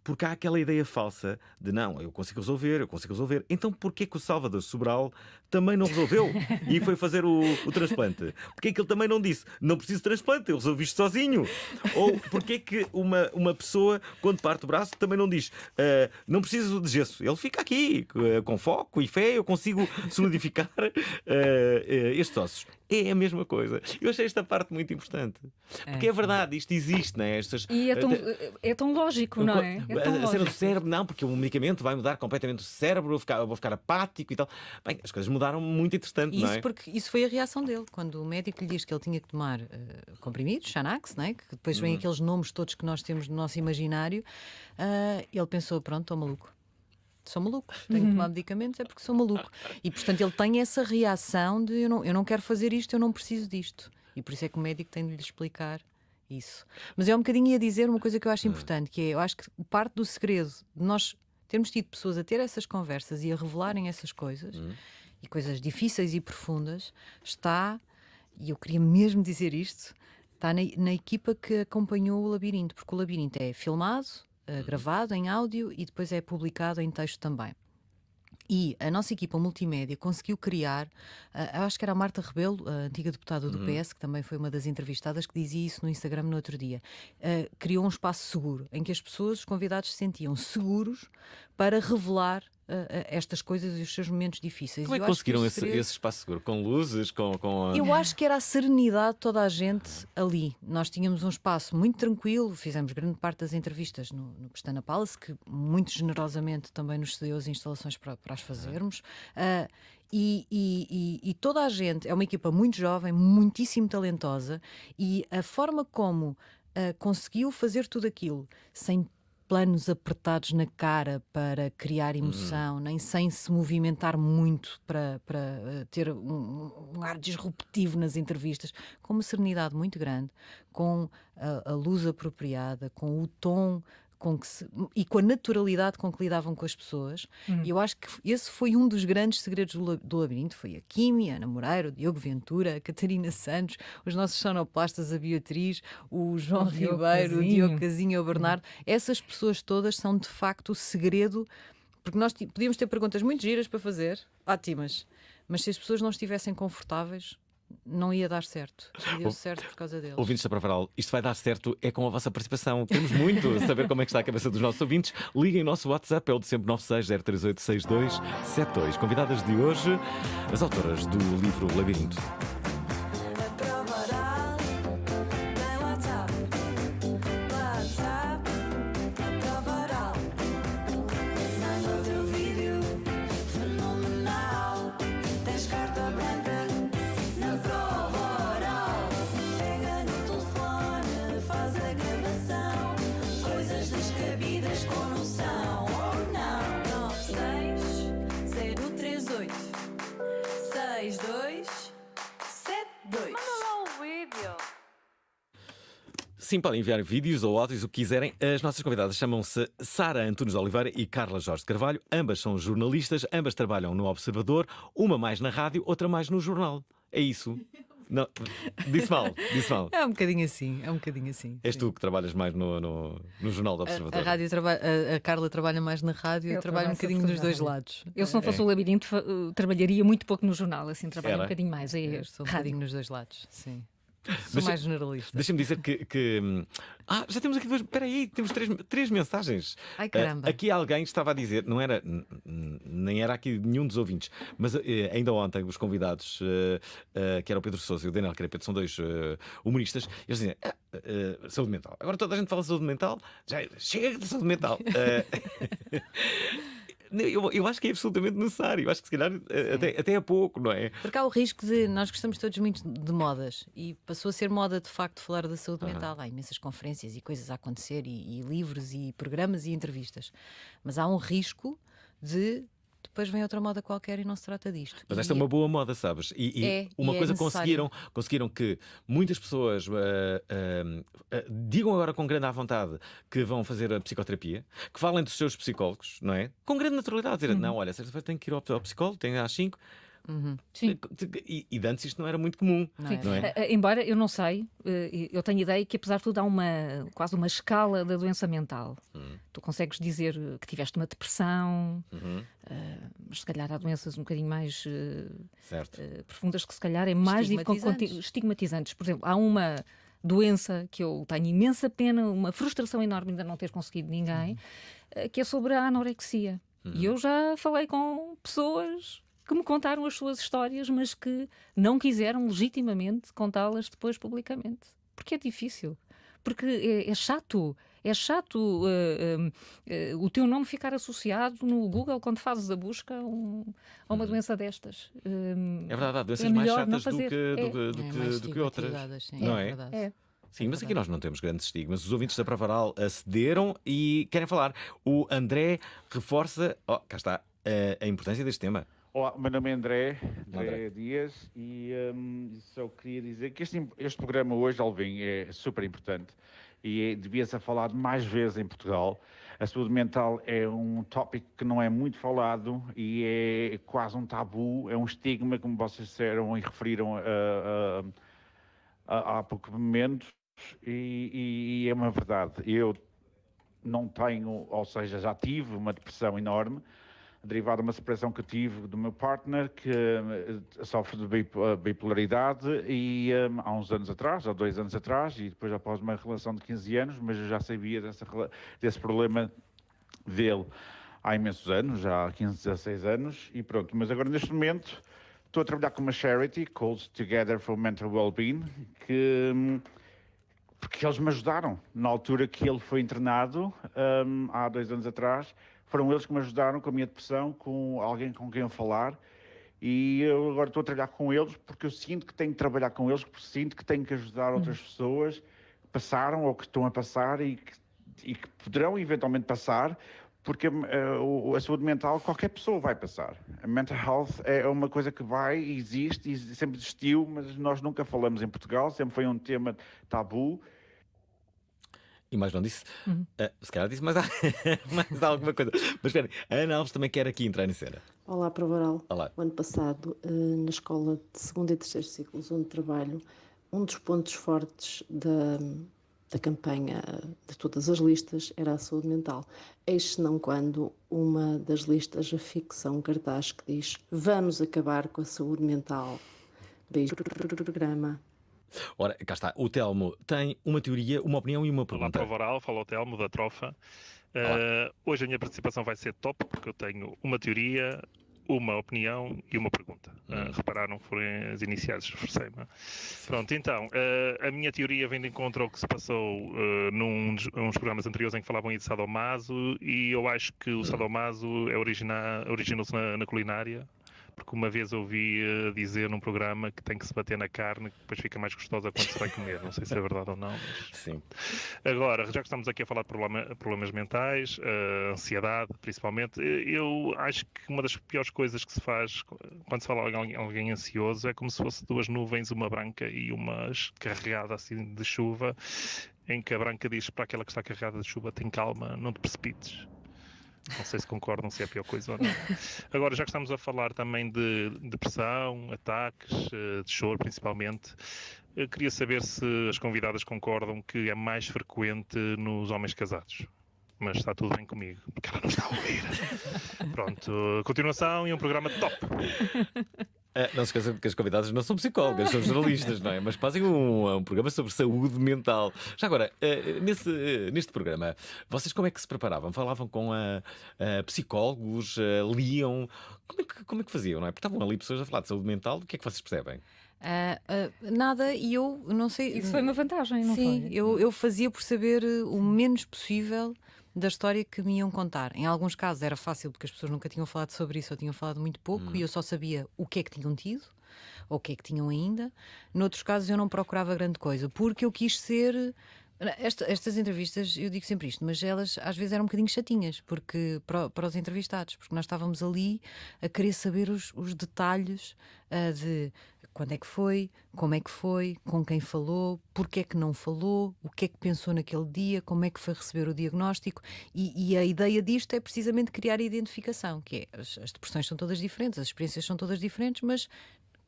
Porque há aquela ideia falsa de não, eu consigo resolver, eu consigo resolver. Então porquê que o Salvador Sobral também não resolveu e foi fazer o, o transplante? Porquê que ele também não disse não preciso de transplante, eu resolvi isto sozinho? Ou porquê que uma, uma pessoa, quando parte o braço, também não diz uh, não preciso de gesso? Ele fica aqui, uh, com foco e fé, eu consigo solidificar uh, estes ossos é a mesma coisa. Eu achei esta parte muito importante. É. Porque é, é verdade, isto existe, não é? Estas... E é tão, eh, é tão lógico, não é? é tão lógico. o cérebro, não, porque o medicamento vai mudar completamente o cérebro, eu vou ficar, vou ficar apático e tal. Bem, as coisas mudaram muito interessante, isso não é? porque isso foi a reação dele. Quando o médico lhe diz que ele tinha que tomar uh, comprimidos, Xanax, não é? que depois vêm uhum. aqueles nomes todos que nós temos no nosso imaginário, uh, ele pensou: pronto, estou maluco sou maluco, tenho que uhum. tomar medicamentos, é porque sou maluco. E portanto ele tem essa reação de eu não, eu não quero fazer isto, eu não preciso disto. E por isso é que o médico tem de lhe explicar isso. Mas eu um bocadinho ia dizer uma coisa que eu acho é. importante, que é, eu acho que parte do segredo de nós termos tido pessoas a ter essas conversas e a revelarem essas coisas, uhum. e coisas difíceis e profundas, está, e eu queria mesmo dizer isto, está na, na equipa que acompanhou o labirinto, porque o labirinto é filmado, eh, uhum. gravado em áudio e depois é publicado em texto também. E a nossa equipa multimédia conseguiu criar, uh, eu acho que era a Marta Rebelo, a antiga deputada do uhum. PS, que também foi uma das entrevistadas, que dizia isso no Instagram no outro dia. Uh, criou um espaço seguro, em que as pessoas, os convidados, se sentiam seguros para revelar estas coisas e os seus momentos difíceis. Como é que conseguiram que esse, seria... esse, espaço seguro? Com luzes? Com, com a... Eu acho que era a serenidade de toda a gente ali. Nós tínhamos um espaço muito tranquilo, fizemos grande parte das entrevistas no, no Pestana Palace, que muito generosamente também nos cedeu as instalações para, para as fazermos. Uhum. Ah, e, e, e, toda a gente é uma equipa muito jovem, muitíssimo talentosa, e a forma como uh, conseguiu fazer tudo aquilo sem planos apertados na cara para criar uhum. emoção, uhum. nem sem se movimentar muito para, para eh, ter um, um, ar disruptivo nas entrevistas, com uma serenidade muito grande, com a, a luz apropriada, com o tom com que se, e com a naturalidade com que lidavam com as pessoas. E hum. eu acho que esse foi um dos grandes segredos do, labirinto. Foi a Kimi, a Ana Moreira, o Diogo Ventura, a Catarina Santos, os nossos sonoplastas, a Beatriz, o João o Ribeiro, Casinho. o Diogo Casinho, o Bernardo. Hum. Essas pessoas todas são, de facto, o segredo porque nós podíamos ter perguntas muito giras para fazer, ótimas, mas se as pessoas não estivessem confortáveis, não ia dar certo. E deu certo por causa deles. Ouvintes da Pravaral, isto vai dar certo é com a vossa participação. Queremos muito saber como é que está a cabeça dos nossos ouvintes. Liguem o nosso WhatsApp, é o de sempre 960386272. Convidadas de hoje, as autoras do livro Labirinto. Sim, podem enviar vídeos ou áudios, o que quiserem. As nossas convidadas chamam-se Sara Antunes Oliveira e Carla Jorge Carvalho. Ambas são jornalistas, ambas trabalham no Observador, uma mais na rádio, outra mais no jornal. É isso. Não, disse mal, disse mal. É um bocadinho assim, é um bocadinho assim. És sim. tu que trabalhas mais no, no, no Jornal do Observador. A, a rádio traba a, a, Carla trabalha mais na rádio, eu, eu trabalho um bocadinho nos dois lados. Eu, se não fosse é. o labirinto, trabalharia muito pouco no jornal, assim, trabalho Era. um bocadinho mais. É, eu estou um bocadinho nos dois lados, sim. Sou mais generalista. Deixa-me dizer que, que, hum, Ah, já temos aqui duas. Espera aí, temos três, três mensagens. Ai ah, caramba. aqui alguém estava a dizer, não era. Nem era aqui nenhum dos ouvintes, mas eh, ainda ontem os convidados, eh, eh, que era o Pedro Souza e o Daniel Crepeto, são dois humoristas, eles diziam. Uh, saúde mental. Agora toda a gente fala de saúde mental, já é, chega de saúde mental. Uh, Eu, eu acho que é absolutamente necessário. Eu acho que se calhar eh, até, até é pouco, não é? Porque há o risco de nós gostamos todos muito de modas e passou a ser moda de facto falar da saúde uhum. mental. Há imensas conferências e coisas a acontecer, e, e livros, e programas e entrevistas. Mas há um risco de depois vem outra moda qualquer e não se trata disto. Mas esta é uma é boa moda, sabes? E, e é, uma e é coisa é conseguiram, conseguiram que muitas pessoas uh, uh, uh, digam agora com grande à vontade que vão fazer a psicoterapia, que falem dos seus psicólogos, não é? Com grande naturalidade, dizer, uhum. não, olha, sexta-feira tenho que ir ao, ao psicólogo, tenho às 5. Uhum. Sim. Eh, e, e antes isto não era muito comum. Não Não é? Uh, embora eu não sei, uh, eu tenho ideia que apesar de tudo há uma, quase uma escala da doença mental. Uhum. Tu consegues dizer que tiveste uma depressão, uhum. uh, mas se calhar há doenças um bocadinho mais profundas que se calhar é mais estigmatizantes. estigmatizantes. Por exemplo, há uma doença que eu tenho imensa pena, uma frustração enorme ainda não ter conseguido ninguém, hum. que é sobre a anorexia. Hum. E eu já falei com pessoas que me contaram as suas histórias, mas que não quiseram legitimamente contá-las depois publicamente. Porque é difícil. Porque é, é chato. É chato uh, uh, uh, o teu nome ficar associado no Google quando fazes a busca um, a uma uhum. doença destas. é verdade, há doenças é mais chatas do é. que, é. do, do, mais do que outras. Sim, não é? é. é. Sim, mas é aqui nós não temos grandes estigmas. Os ouvintes da Pravaral acederam e querem falar. O André reforça. Oh, cá está. A, a importância deste tema. Olá, meu nome é André, André, André. Dias, e um, só queria dizer que este, este programa hoje, Alvin, é super importante e é, devia ser falado mais vezes em Portugal. A saúde mental é um tópico que não é muito falado e é quase um tabu, é um estigma, como vocês disseram e referiram ah, ah, ah, há pouco momentos, e, e, e é uma verdade. Eu não tenho, ou seja, já tive uma depressão enorme derivado de uma separação que tive do meu partner, que eh, sofre de eh, bipolaridade, e um, eh, há uns anos atrás, há dois anos atrás, e depois após uma relação de 15 anos, mas eu já sabia dessa, desse problema dele há imensos anos, já há 15, 16 anos, e pronto. Mas agora, neste momento, estou a trabalhar com uma charity, called Together for Mental Wellbeing, que hum, porque eles me ajudaram na altura que ele foi internado, um, há dois anos atrás, foram eles que me ajudaram com a minha depressão, com alguém com quem eu falar. E eu agora estou a trabalhar com eles porque eu sinto que tenho que trabalhar com eles, porque sinto que tenho que ajudar outras uhum. pessoas que passaram ou que estão a passar e que, e que poderão eventualmente passar, porque uh, a saúde mental qualquer pessoa vai passar. A mental health é uma coisa que vai, existe e sempre existiu, mas nós nunca falamos em Portugal, sempre foi um tema tabu. E mais não disse. Uhum. Uh, se calhar disse mais, mais alguma coisa. Mas espera, a Ana Alves também quer aqui entrar em cena. Olá, Provaral. Olá. O ano passado, ah, na escola de segundo e terceiro ciclos, onde trabalho, um dos pontos fortes da, da campanha de todas as listas era a saúde mental. Eis não quando uma das listas afixa um cartaz que diz vamos acabar com a saúde mental. Beijo, programa. Ora, cá está. O Telmo tem uma teoria, uma opinião e uma pergunta. Olá, Oral. fala o Telmo da Trofa. Uh, hoje a minha participação vai ser top, porque eu tenho uma teoria, uma opinião e uma pergunta. Eh, hum. repararam, foram as iniciais, esforcei-me. Pronto, então, uh, a minha teoria vem de encontro ao que se passou uh, num uns programas anteriores em que falavam aí de sadomaso, e eu acho que o hum. sadomaso é origina, originou-se na, na culinária, porque uma vez ouvi eh, dizer num programa que tem que se bater na carne, que depois fica mais gostosa quando se vai comer. Não sei se é verdade ou não. Mas... Sim. Agora, já que estamos aqui a falar de problema, problemas mentais, uh, ansiedade, principalmente, eh, eu acho que uma das piores coisas que se faz quando se fala alguém, alguém ansioso é como se fosse duas nuvens, uma branca e uma carregada assim de chuva, em que a branca diz para aquela que está carregada de chuva: tem calma, não te precipites não sei se concordam se é a pior coisa ou não. Agora, já que estamos a falar também de depressão, ataques, eh, de choro principalmente, queria saber se as convidadas concordam que é mais frequente nos homens casados. Mas está tudo bem comigo, porque ela não está a ouvir. Pronto, continuação e um programa top. Ah, não se esqueçam que as convidadas não são psicólogas, são jornalistas, não é? Mas fazem um, um programa sobre saúde mental. Já agora, ah, nesse, ah, neste programa, vocês como é que se preparavam? Falavam com a, a psicólogos, a, liam? Como é, que, como é que faziam, não é? Porque estavam ali pessoas a falar de saúde mental, o que é que vocês percebem? Uh, uh, nada, e eu não sei. Isso foi uma vantagem, não Sim, foi? Sim, eu, eu fazia por saber o menos possível da história que me iam contar. Em alguns casos era fácil, porque as pessoas nunca tinham falado sobre isso ou tinham falado muito pouco hum. e eu só sabia o que é que tinham tido ou o que é que tinham ainda. Noutros casos eu não procurava grande coisa, porque eu quis ser. Esta, estas entrevistas, eu digo sempre isto, mas elas às vezes eram um bocadinho chatinhas porque, para, para os entrevistados, porque nós estávamos ali a querer saber os, os detalhes uh, de quando é que foi, como é que foi, com quem falou, porque é que não falou, o que é que pensou naquele dia, como é que foi receber o diagnóstico. E, e a ideia disto é precisamente criar a identificação, que é, as, as depressões são todas diferentes, as experiências são todas diferentes, mas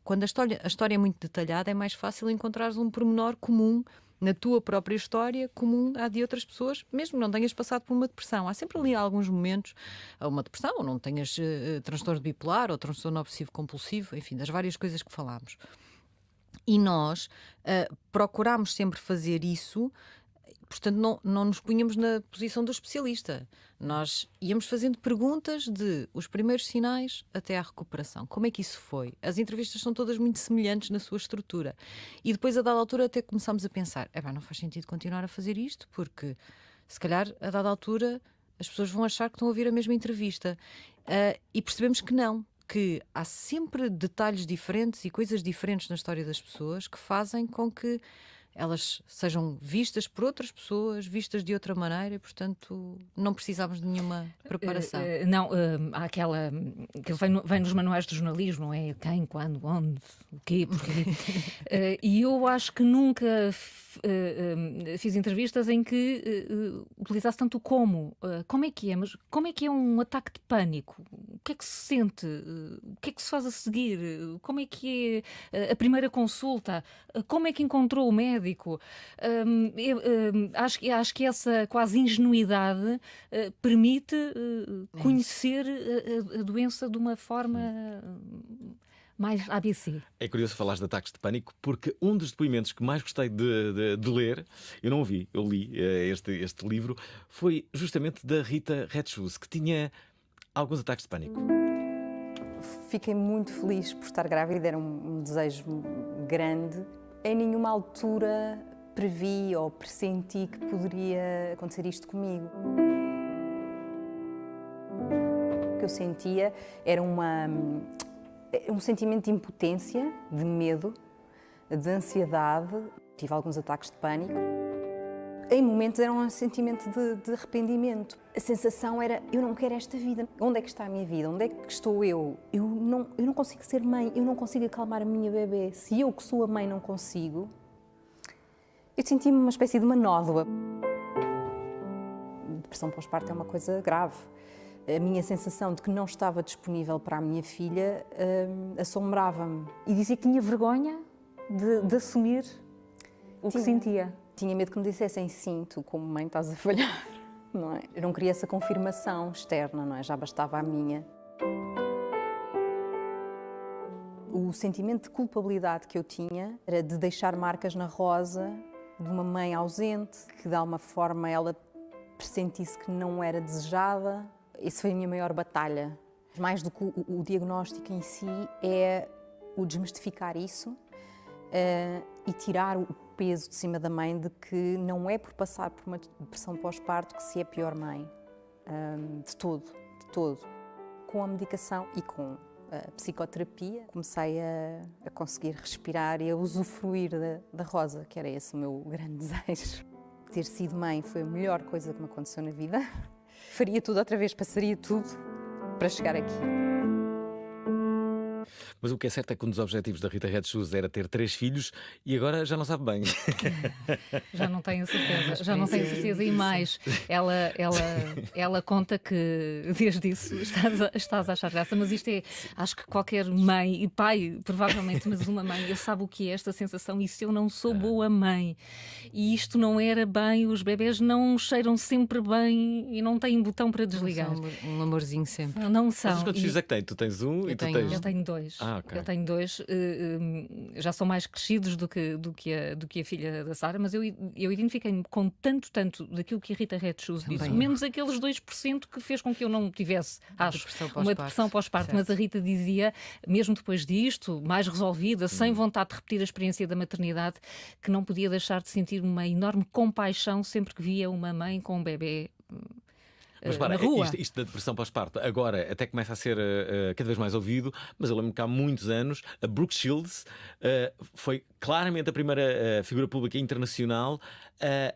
quando a história, a história, é muito detalhada, é mais fácil encontrar um pormenor comum na tua própria história comum à de outras pessoas, mesmo não tenhas passado por uma depressão. Há sempre ali alguns momentos, uma depressão, ou não tenhas uh, transtorno bipolar ou transtorno obsessivo-compulsivo, enfim, das várias coisas que falámos. E nós uh, eh, procuramos sempre fazer isso Portanto, não, não nos punhamos na posição do especialista. Nós íamos fazendo perguntas de os primeiros sinais até à recuperação. Como é que isso foi? As entrevistas são todas muito semelhantes na sua estrutura. E depois, a dada altura, até começámos a pensar: é não faz sentido continuar a fazer isto, porque se calhar, a dada altura, as pessoas vão achar que estão a ouvir a mesma entrevista. Uh, e percebemos que não, que há sempre detalhes diferentes e coisas diferentes na história das pessoas que fazem com que elas sejam vistas por outras pessoas, vistas de outra maneira, portanto não precisávamos de nenhuma preparação. Uh, uh, não, uh, há aquela que vem, vem nos manuais de jornalismo, não é? Quem, quando, onde, o quê, porquê. Eh, e eu acho que nunca hum, fiz entrevistas em que utilizasse tanto como. como é que é? Mas como é que é um ataque de pânico? O que é que se sente? o que é que se faz a seguir? Como é que é a primeira consulta? como é que encontrou o médico? médico. Hum, eu, hum, acho, acho que essa quase ingenuidade uh, permite uh, conhecer eh, a, a, doença de uma forma. Hum, mais ABC. É curioso falar de ataques de pânico, porque um dos depoimentos que mais gostei de, de, de ler, eu não ouvi, eu li este, este livro, foi justamente da Rita Redshoes, que tinha alguns ataques de pânico. Fiquei muito feliz por estar grávida, era um, um desejo grande em nenhuma altura previ ou pressenti que poderia acontecer isto comigo. O que eu sentia era uma, um sentimento de impotência, de medo, de ansiedade. Tive alguns ataques de pânico. Em momentos era um sentimento de, de, arrependimento. A sensação era, eu não quero esta vida. Onde é que está a minha vida? Onde é que estou eu? Eu não, eu não consigo ser mãe, eu não consigo acalmar a minha bebê. Se eu que sou a mãe não consigo, eu senti-me uma espécie de uma nódoa. Depressão pós-parto é uma coisa grave. A minha sensação de que não estava disponível para a minha filha hum, assombrava-me. E dizia que tinha vergonha de, de assumir o que sentia. Tinha medo que me dissessem sim, tu como mãe estás a falhar, não é? Eu não queria essa confirmação externa, não é? Já bastava a minha. O sentimento de culpabilidade que eu tinha era de deixar marcas na Rosa de uma mãe ausente, que de alguma forma ela pressentisse que não era desejada. Essa foi a minha maior batalha. Mais do que o, diagnóstico em si, é o desmistificar isso uh, e tirar o peso de cima da mãe de que não é por passar por uma depressão pós-parto que se é pior mãe. Um, de todo, de todo. Com a medicação e com a psicoterapia, comecei a, a conseguir respirar e a usufruir da, da rosa, que era esse o meu grande desejo. Ter sido mãe foi a melhor coisa que me aconteceu na vida. Faria tudo outra vez, passaria tudo para chegar aqui. Mas o que é certo é que um dos objetivos da Rita Red Shoes era ter três filhos e agora já não sabe bem. já não tenho certeza, já não é tenho certeza. E mais, ela, ela, ela conta que desde isso estás a, estás a achar graça, mas isto é, acho que qualquer mãe e pai, provavelmente, mas uma mãe, eu sabe o que é esta sensação e se eu não sou boa mãe e isto não era bem, os bebés não cheiram sempre bem e não têm botão para desligar. um amorzinho sempre. Não são. Mas quantos filhos é que tens? Tu tens um eu e tu tenho, tens. Eu tenho dois. Ah, ah, okay. Eu tenho dois, uh, eh, um, eh, já são mais crescidos do que, do que, a, do que a filha da Sara, mas eu, eu identifiquei-me com tanto, tanto daquilo que a Rita Red Shoes disse, menos aqueles 2% que fez com que eu não tivesse, acho, depressão uma depressão pós-parto. Mas a Rita dizia, mesmo depois disto, mais resolvida, hum. sem uhum. vontade de repetir a experiência da maternidade, que não podia deixar de sentir uma enorme compaixão sempre que via uma mãe com um bebê mas, eh, para, na é rua. Isto, isto, da depressão pós-parto agora até começa a ser uh, cada vez mais ouvido, mas eu lembro que há muitos anos a Brooke Shields uh, foi claramente a primeira uh, figura pública internacional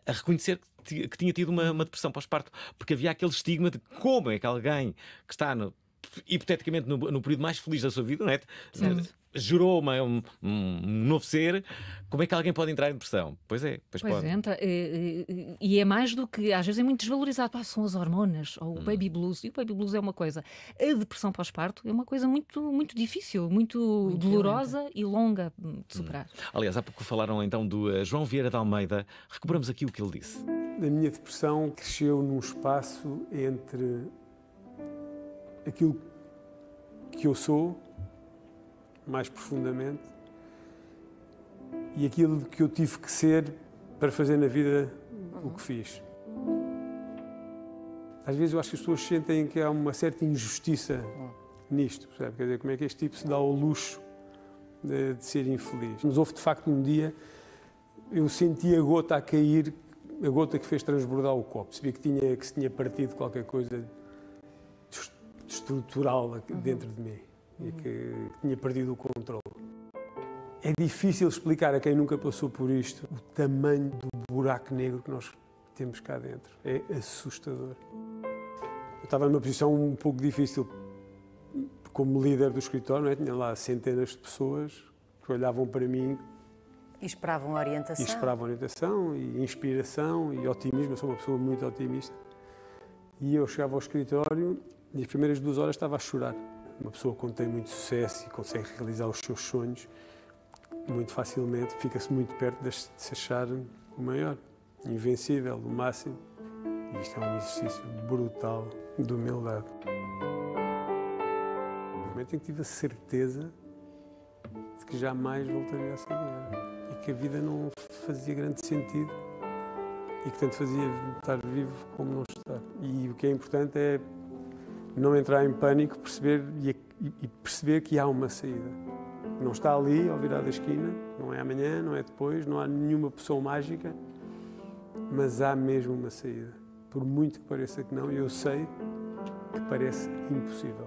a reconhecer que, que tinha tido uma, uma depressão pós-parto, porque havia aquele estigma de como é que alguém que está no, hipoteticamente no, no período mais feliz da sua vida, não é? Certo gerou uma, um, um, novo ser, como é que alguém pode entrar em depressão? Pois é, pois, pois pode. entra. E, eh, eh, e, é mais do que, às vezes é muito desvalorizado. Ah, são as hormonas, ou o hum. baby blues. E o baby blues é uma coisa. A depressão pós-parto é uma coisa muito, muito difícil, muito, muito dolorosa violenta. e longa de superar. Hum. Aliás, há pouco falaram então do eh, João Vieira de Almeida. Recuperamos aqui o que ele disse. A minha depressão cresceu num espaço entre aquilo que eu sou mais profundamente e aquilo que eu tive que ser para fazer na vida o que fiz. Às vezes eu acho que as pessoas sentem que há uma certa injustiça nisto, sabe? Quer dizer, como é que este tipo se dá ao luxo de, de ser infeliz? Mas houve de facto um dia, eu senti a gota a cair, a gota que fez transbordar o copo. Sabia que, tinha, que se tinha partido qualquer coisa estrutural uhum. dentro de mim e que tinha perdido o controle. É difícil explicar a quem nunca passou por isto o tamanho do buraco negro que nós temos cá dentro. É assustador. Eu estava numa posição um pouco difícil como líder do escritório, é? tinha lá centenas de pessoas que olhavam para mim. E esperavam orientação. E esperavam orientação, e inspiração, e otimismo. Eu sou uma pessoa muito otimista. E eu chegava ao escritório e as primeiras duas horas estava a chorar uma pessoa quando tem muito sucesso e consegue realizar os seus sonhos, muito facilmente fica-se muito perto de se achar o maior, invencível, o máximo. E isto é um exercício brutal de humildade. No momento em que tive a certeza de que jamais voltaria a ser mulher e que a vida não fazia grande sentido e que tanto fazia estar vivo como não estar. E o que é importante é não entrar em pânico perceber, e, e perceber que há uma saída. Não está ali, ao virar da esquina, não é amanhã, não é depois, não há nenhuma pessoa mágica, mas há mesmo uma saída. Por muito que pareça que não, eu sei que parece impossível.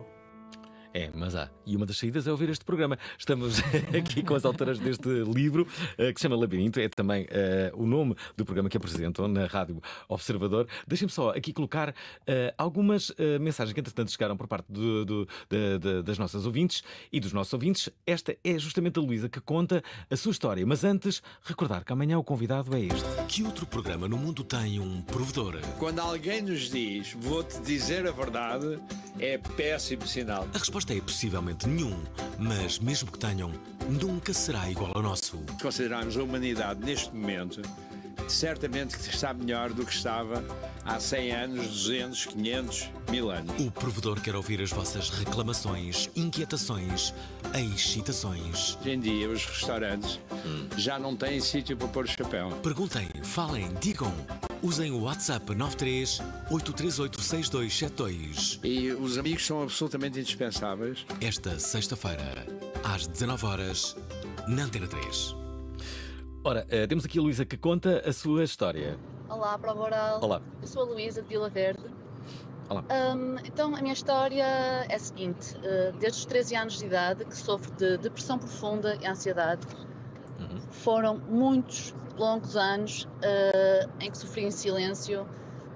É, mas há. E uma das saídas é ouvir este programa. Estamos aqui com as autoras deste livro, eh, que se chama Labirinto, é também uh, o nome do programa que apresentam na Rádio Observador. Deixem-me só aqui colocar uh, algumas uh, mensagens que, entretanto, chegaram por parte do, do, de, de, das nossas ouvintes e dos nossos ouvintes. Esta é justamente a Luísa que conta a sua história. Mas antes, recordar que amanhã o convidado é este. Que outro programa no mundo tem um provedor? Quando alguém nos diz, vou-te dizer a verdade, é péssimo sinal. A resposta resposta é possivelmente nenhum, mas mesmo que tenham, nunca será igual ao nosso. considerarmos a humanidade neste momento, certamente que está melhor do que estava há 100 anos, 200, 500, 1000 anos. O provedor quer ouvir as vossas reclamações, inquietações, excitações. Hoje em dia, os restaurantes hum. já não têm sítio para pôr o chapéu. Perguntem, falem, digam. Usem o WhatsApp 93 8386272. E os amigos são absolutamente indispensáveis. Esta sexta-feira, às 19 horas na Antena 3. Ora, eh, temos aqui a Luísa que conta a sua história. Olá, para o Oral. Olá. Eu sou a Luísa de Vila Verde. Olá. Um, então, a minha história é a seguinte. Eh, desde os 13 anos de idade que sofro de depressão profunda e ansiedade foram muitos longos anos uh, em que sofri em silêncio.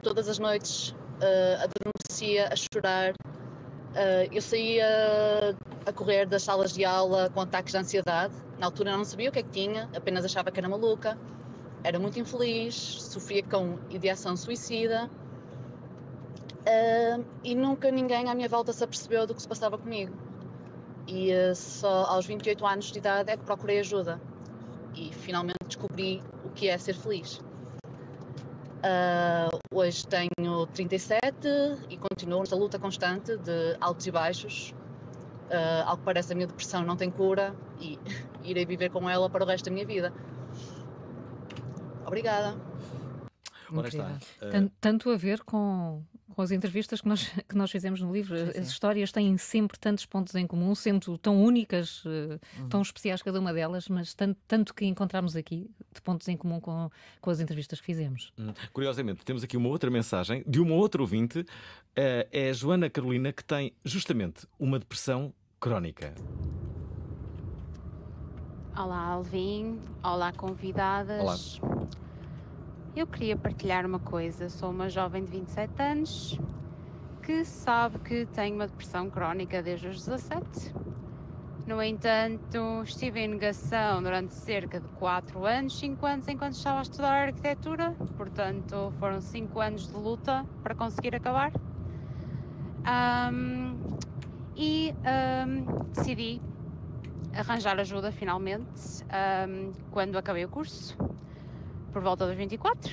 Todas as noites uh, adormecia a chorar. Uh, eu saía a correr das salas de aula com ataques de ansiedade. Na altura eu não sabia o que é que tinha, apenas achava que era maluca. Era muito infeliz, sofria com ideação suicida. Uh, e nunca ninguém à minha volta se apercebeu do que se passava comigo. E uh, só aos 28 anos de idade é que procurei ajuda e finalmente descobri o que é ser feliz. Uh, hoje tenho 37 e continuo nesta luta constante de altos e baixos. Uh, ao que parece, a minha depressão não tem cura e irei viver com ela para o resto da minha vida. Obrigada. está. Uh... Tanto a ver com com as entrevistas que nós, que nós fizemos no livro. Sim, sim. As histórias têm sempre tantos pontos em comum, sendo tão únicas, eh, uhum. tão especiais cada uma delas, mas tanto, tanto que encontramos aqui de pontos em comum com, com as entrevistas que fizemos. Hum, curiosamente, temos aqui uma outra mensagem de uma outra ouvinte, eh, é a Joana Carolina, que tem justamente uma depressão crónica. Olá, Alvin. Olá, convidadas. Olá. Eu queria partilhar uma coisa. Sou uma jovem de 27 anos que sabe que tenho uma depressão crónica desde os 17. No entanto, estive em negação durante cerca de 4 anos, 5 anos, enquanto estava a estudar arquitetura. Portanto, foram 5 anos de luta para conseguir acabar. Um, e um, decidi arranjar ajuda finalmente um, quando acabei o curso por volta dos 24.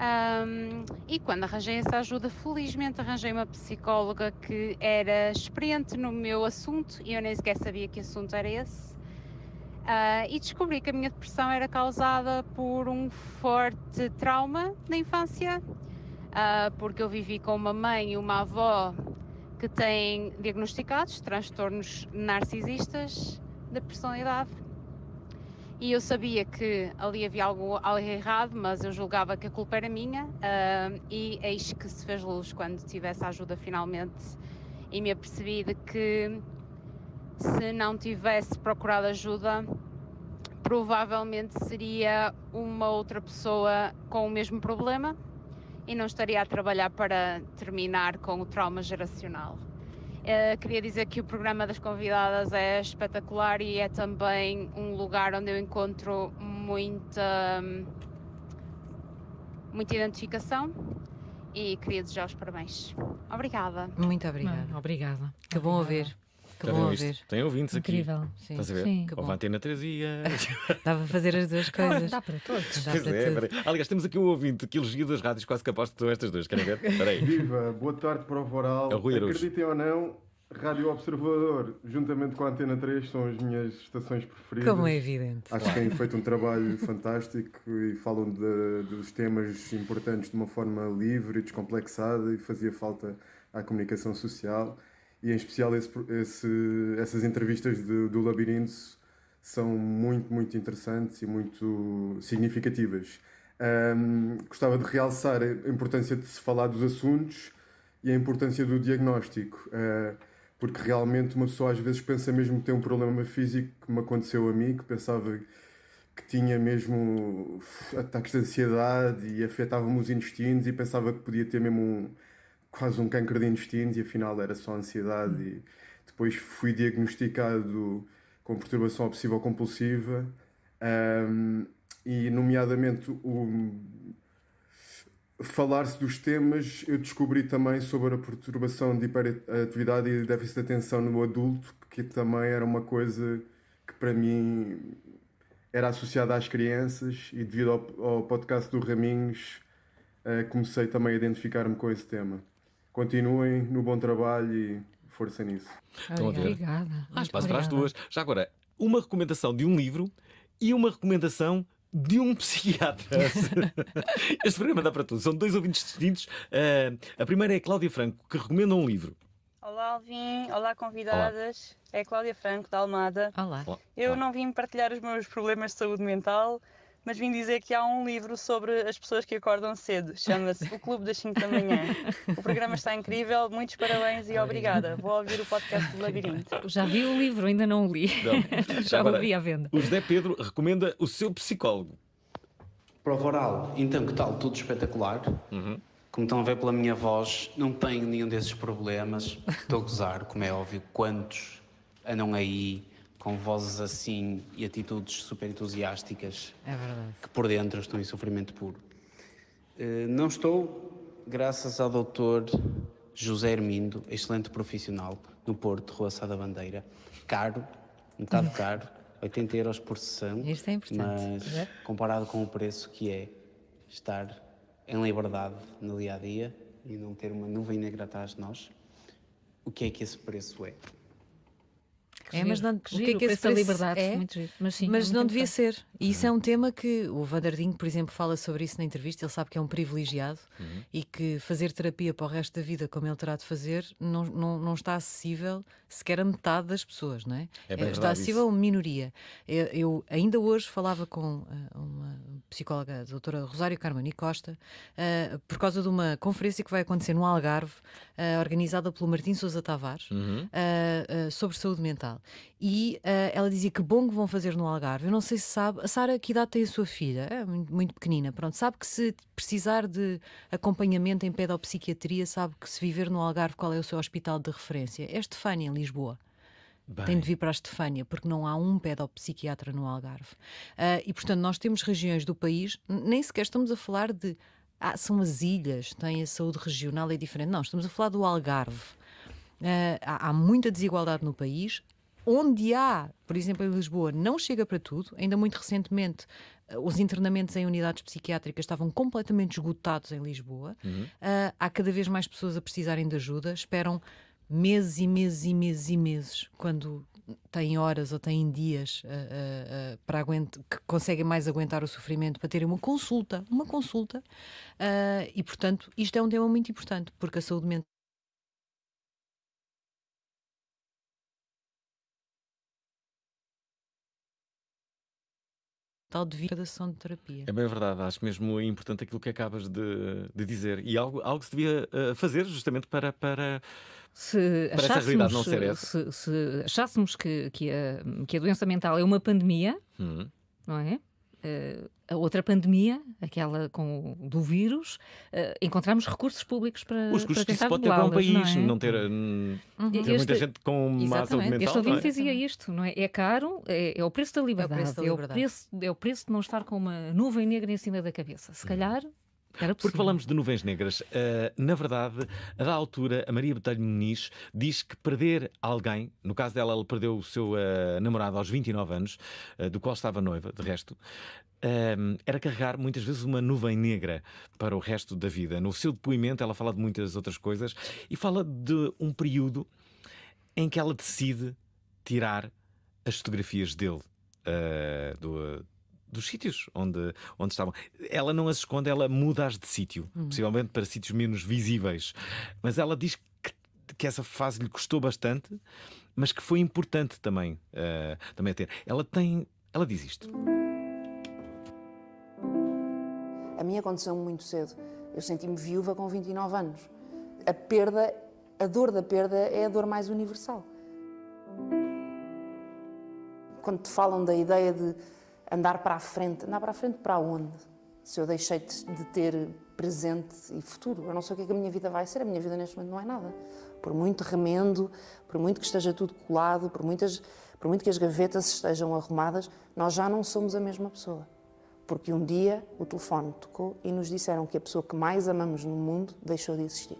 Um, e quando arranjei essa ajuda, felizmente arranjei uma psicóloga que era experiente no meu assunto e eu nem sequer sabia que assunto era esse. Uh, e descobri que a minha depressão era causada por um forte trauma na infância, uh, porque eu vivi com uma mãe e uma avó que têm diagnosticados transtornos narcisistas da personalidade e eu sabia que ali havia algo, algo errado, mas eu julgava que a culpa era minha uh, e eis que se fez luz quando tivesse ajuda finalmente e me apercebi de que se não tivesse procurado ajuda, provavelmente seria uma outra pessoa com o mesmo problema e não estaria a trabalhar para terminar com o trauma geracional. Uh, queria dizer que o programa das convidadas é espetacular e é também um lugar onde eu encontro muita, hum, muita identificação e queria desejar os parabéns. Obrigada. Muito obrigada. Não, obrigada. Que obrigada. bom ouvir. Que bom ouvir. Tem ouvintes Incrível. aqui. Incrível. Estás a ver? Sim, a antena 3 dias. Dá a fazer as duas coisas. Dá para todos. Dá pois para é, tudo. Aliás, temos aqui um ouvinte que elogia das rádios, quase capaz de são estas duas. Querem ver? Espera aí. Viva, boa tarde para o Voral. É Acreditem ou não, Rádio Observador, juntamente com a Antena 3, são as minhas estações preferidas. Como é evidente. Acho que têm feito um trabalho fantástico e falam de, dos temas importantes de uma forma livre e descomplexada e fazia falta à comunicação social e em especial esse, esse, essas entrevistas de, do Labirinto são muito, muito interessantes e muito significativas. Um, gostava de realçar a importância de se falar dos assuntos e a importância do diagnóstico, uh, porque realmente uma pessoa às vezes pensa mesmo que tem um problema físico, que me aconteceu a mim, que pensava que tinha mesmo ataques de ansiedade e afetava me os intestinos e pensava que podia ter mesmo um quase um cancro de intestino e afinal era só ansiedade. Hum. E depois fui diagnosticado com perturbação obsessiva compulsiva um, e, nomeadamente, o falar-se dos temas, eu descobri também sobre a perturbação de hiperatividade e déficit de atenção no adulto, que também era uma coisa que para mim era associada às crianças e devido ao, ao podcast do Raminhos eh, comecei também a identificar-me com esse tema. Continuem no bom trabalho e força nisso. Obrigada. Mais espaço para as duas. Já agora, uma recomendação de um livro e uma recomendação de um psiquiatra. este programa dá para todos. São dois ouvintes distintos. Uh, a primeira é a Cláudia Franco, que recomenda um livro. Olá, Alvin. Olá, convidadas. Olá. É a Cláudia Franco, da Almada. Olá. Olá. Eu não vim partilhar os meus problemas de saúde mental, mas vim dizer que há um livro sobre as pessoas que acordam cedo. Chama-se O Clube das 5 da Manhã. O programa está incrível, muitos parabéns e obrigada. Vou ouvir o podcast do Labirinto. Já vi o livro, ainda não o li. Não. Já Agora, ouvi à venda. O José Pedro recomenda o seu psicólogo. Prova oral. Então, que tal? Tudo espetacular. Uhum. Como estão a ver pela minha voz, não tenho nenhum desses problemas. Estou a gozar, como é óbvio. Quantos andam aí com vozes assim e atitudes super entusiásticas é que por dentro estão em sofrimento puro. Eh, não estou, graças ao doutor José Hermindo, excelente profissional, no Porto, Rua Sada Bandeira, caro, um bocado caro, 80 euros por sessão, Isto é importante, mas é? comparado com o preço que é estar em liberdade no dia a -dia, e não ter uma nuvem negra atrás de nós, o que é que esse preço é? é, mas não, que giro, o que é que essa liberdade é? Muito giro. Mas, sim, mas é não devia ser. E isso é um uhum. tema que o Vandardinho, por exemplo, fala sobre isso na entrevista. Ele sabe que é um privilegiado uhum. e que fazer terapia para o resto da vida, como ele terá de fazer, não, não, não está acessível sequer a metade das pessoas, não é? é, é está acessível a uma minoria. Eu, é, eu, ainda hoje falava com eh, uma psicóloga, a doutora Rosário Carmoni Costa, uh, por causa de uma conferência que vai acontecer no Algarve, uh, organizada pelo Martim Sousa Tavares, uhum. uh, sobre saúde mental. E uh, ela dizia que bom que vão fazer no Algarve. Eu não sei se sabe. A Sara, que idade tem a sua filha? É muito pequenina. Pronto, sabe que se precisar de acompanhamento em pedopsiquiatria, sabe que se viver no Algarve, qual é o seu hospital de referência? É Estefânia, em Lisboa. Bem. Tem de vir para a Estefânia, porque não há um pedopsiquiatra no Algarve. Uh, e, portanto, nós temos regiões do país, nem sequer estamos a falar de. Ah, são as ilhas, tem a saúde regional, é diferente. Não, estamos a falar do Algarve. Uh, há, há muita desigualdade no país, onde há, por exemplo, em Lisboa, não chega para tudo. Ainda muito recentemente, eh, os internamentos em unidades psiquiátricas estavam completamente esgotados em Lisboa. Uhum. Uh, há cada vez mais pessoas a precisarem de ajuda, esperam meses e meses e meses e meses quando têm horas ou têm dias uh, uh, para aguentar, que conseguem mais aguentar o sofrimento para terem uma consulta, uma consulta. e portanto, isto é um tema é muito importante, porque a saúde mental tal devidação de terapia. É bem verdade, acho mesmo importante aquilo que acabas de, de dizer e algo, algo se devia eh, fazer justamente para, para, se para essa realidade não ser essa. Se, se achássemos que, que, a, que a doença mental é uma pandemia, uhum. não é? Eh, a outra pandemia, aquela com, do vírus, uh, encontramos recursos públicos para. Os custos para que isso pode ter para um país, não, é? não ter, eh, uhum. ter este, muita gente com massa mental. Este ouvinte é? dizia isto, não é? É caro, é, é o preço da liberdade, é o preço, da é liberdade. O preço, é o preço de não estar com uma nuvem negra em cima da cabeça. Se uhum. calhar, uhum. Porque falamos de nuvens negras. Uh, na verdade, a da altura, a Maria Botelho Muniz diz que perder alguém, no caso dela, ela perdeu o seu uh, namorado aos 29 anos, uh, do qual estava noiva, de resto, era carregar muitas vezes uma nuvem negra para o resto da vida. No seu depoimento, ela fala de muitas outras coisas e fala de um período em que ela decide tirar as fotografias dele. do, dos sítios onde, onde estavam. Ela não as esconde, ela muda-as de sítio, uhum. possivelmente para sítios menos visíveis. Mas ela diz que, que essa fase lhe custou bastante, mas que foi importante também, uh, também a ter. Ela tem. Ela diz isto. A minha aconteceu muito cedo. Eu senti-me viúva com 29 anos. A perda, a dor da perda é a dor mais universal. Quando te falam da ideia de andar para a frente. Andar para a frente para onde? Se eu deixei de ter presente e futuro, eu não sei o que é que a minha vida vai ser, a minha vida neste momento não é nada. Por muito remendo, por muito que esteja tudo colado, por, muitas, por muito que as gavetas estejam arrumadas, nós já não somos a mesma pessoa. Porque um dia o telefone tocou e nos disseram que a pessoa que mais amamos no mundo deixou de existir.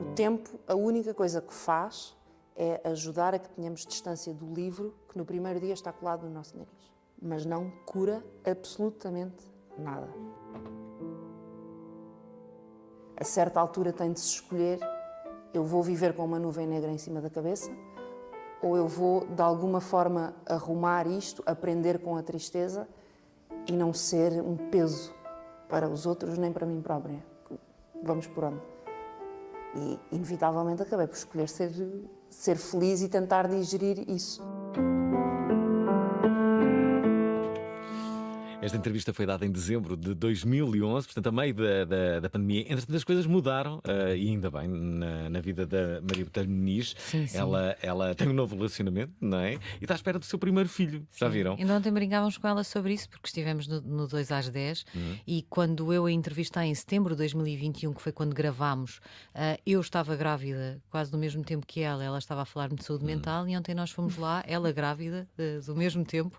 O tempo, a única coisa que faz é ajudar a que tenhamos distância do livro que no primeiro dia está colado no nosso nariz. Mas não cura absolutamente nada. A certa altura tem de se escolher: eu vou viver com uma nuvem negra em cima da cabeça ou eu vou de alguma forma arrumar isto, aprender com a tristeza e não ser um peso para os outros nem para mim própria. Vamos por onde? E inevitavelmente acabei por escolher ser ser feliz e tentar digerir isso. Esta entrevista foi dada em dezembro de 2011, portanto, a meio da, da, da pandemia. Entretanto, as coisas mudaram, uh, e ainda bem, na, na vida da Maria Botelho Sim, sim. Ela, ela tem um novo relacionamento, não é? E está à espera do seu primeiro filho, sim. já viram? Ainda ontem brincávamos com ela sobre isso, porque estivemos no, no 2 às 10, uhum. e quando eu a entrevistei em setembro de 2021, que foi quando gravámos, uh, eu estava grávida quase no mesmo tempo que ela, ela estava a falar-me de saúde uhum. mental, e ontem nós fomos lá, ela grávida, uh, do mesmo tempo,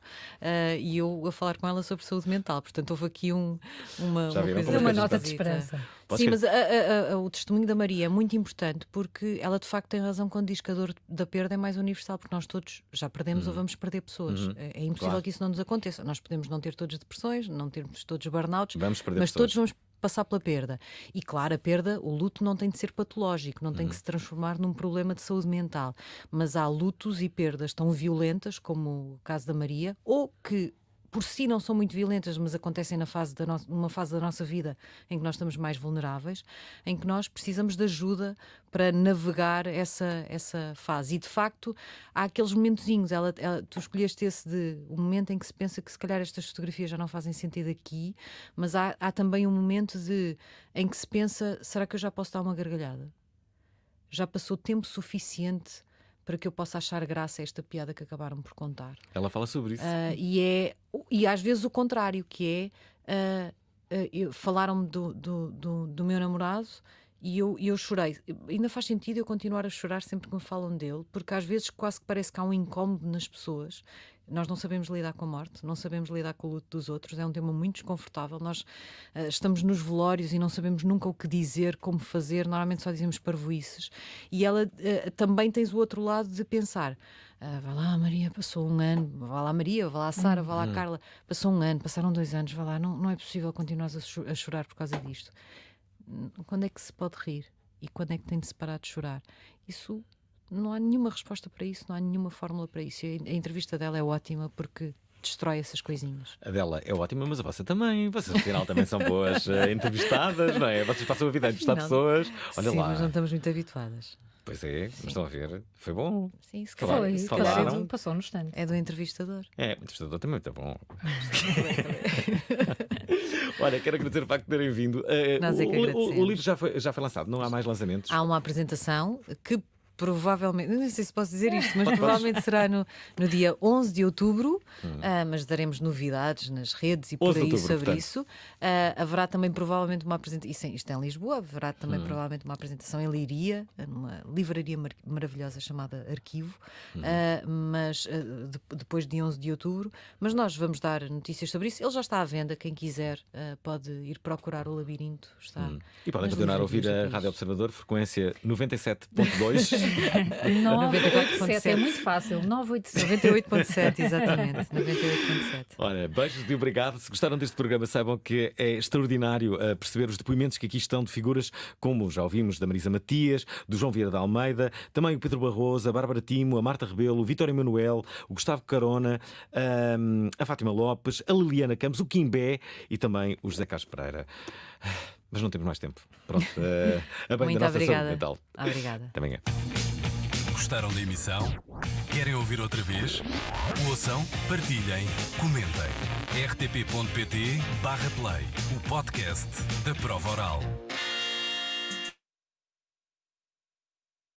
e eu a falar com ela sobre saúde saúde mental. Portanto, houve aqui um, uma, uma, coisa, é uma nota de esperança. Posso Sim, mas a, a, a, o testemunho da Maria é muito importante porque ela de facto tem razão quando diz que a dor da perda é mais universal, porque nós todos já perdemos uhum. ou vamos perder pessoas. Uhum. É, é, impossível claro. que isso não nos aconteça. Nós podemos não ter todos depressões, não termos todos burnouts, mas pessoas. todos vamos passar pela perda. E claro, a perda, o luto não tem de ser patológico, não tem uhum. que se transformar num problema de saúde mental. Mas há lutos e perdas tão violentas, como o caso da Maria, ou que por si não são muito violentas, mas acontecem na fase da no... numa fase da nossa vida em que nós estamos mais vulneráveis, em que nós precisamos de ajuda para navegar essa, essa fase. E de facto, há aqueles momentozinhos, ela, ela, tu escolheste esse de um momento em que se pensa que se calhar estas fotografias já não fazem sentido aqui, mas há, há também um momento de em que se pensa, será que eu já posso dar uma gargalhada? Já passou tempo suficiente para que eu possa achar graça a esta piada que acabaram por contar. Ela fala sobre isso. Uh, e é e às vezes o contrário, que é uh, uh, falaram-me do, do, do, do, meu namorado e eu, eu chorei. Ainda faz sentido eu continuar a chorar sempre que me falam dele, porque às vezes quase que parece que há um incómodo nas pessoas nós não sabemos lidar com a morte, não sabemos lidar com o luto dos outros, é um tema muito desconfortável. Nós uh, estamos nos velórios e não sabemos nunca o que dizer, como fazer, normalmente só dizemos parvoices. E ela uh, também tens o outro lado de pensar. Uh, ah, vai lá, Maria, passou um ano, vai lá, Maria, vai lá, Sara, vai lá, hum. Carla, passou um ano, passaram dois anos, vai lá, não, não é possível continuar a, a chorar por causa disto. Hum, quando é que se pode rir? E quando é que tem de se parar de chorar? Isso não há nenhuma resposta para isso, não há nenhuma fórmula para isso. a entrevista dela é ótima porque destrói essas coisinhas. A dela é ótima, mas a vossa também. Vocês, afinal, também são boas eh, entrevistadas, não é? Vocês passam a vida a entrevistar não. pessoas. Olha Sim, lá. mas não estamos muito habituadas. Pois é, mas estão a ver, foi bom. Sim, se calhar. Foi, se calhar do, passou no stand. É do entrevistador. É, o entrevistador também está é bom. Olha, quero agradecer o facto de terem vindo. Uh, Nós é que o, o, o livro já foi, já foi lançado, não há mais lançamentos? Há uma apresentação que provavelmente, não sei se posso dizer isto, mas provavelmente será no, no dia 11 de outubro, uh, mas daremos novidades nas redes e por aí outubro, sobre portanto. isso. Uh, haverá também provavelmente uma apresentação, isso, é, isto é em Lisboa, haverá também hum. provavelmente uma apresentação em Leiria, numa livraria mar... maravilhosa chamada Arquivo, uh, mas de, depois de 11 de outubro, mas nós vamos dar notícias sobre isso. Ele já está à venda, quem quiser pode ir procurar o labirinto. Está hum. E podem continuar a ouvir a Rádio Observador, frequência 97.2. 987, é muito fácil. 98.7, exatamente. 98.7. Ora, beijos e obrigado. Se gostaram deste programa, saibam que é extraordinário eh, perceber os depoimentos que aqui estão de figuras como já ouvimos da Marisa Matias, do João Vieira da Almeida, também o Pedro Barroso, a Bárbara Timo, a Marta Rebelo, o Vitória Emanuel, o Gustavo Carona, a Fátima Lopes, a Liliana Campos, o Quimbé e também o José Carlos Pereira mas não temos mais tempo. Pronto, uh, a bem Muito da nossa obrigada. mental. Obrigada. Também é. Gostaram da emissão? Querem ouvir outra vez? Ouçam, partilhem, comentem. rtp.pt/play, o podcast da prova oral.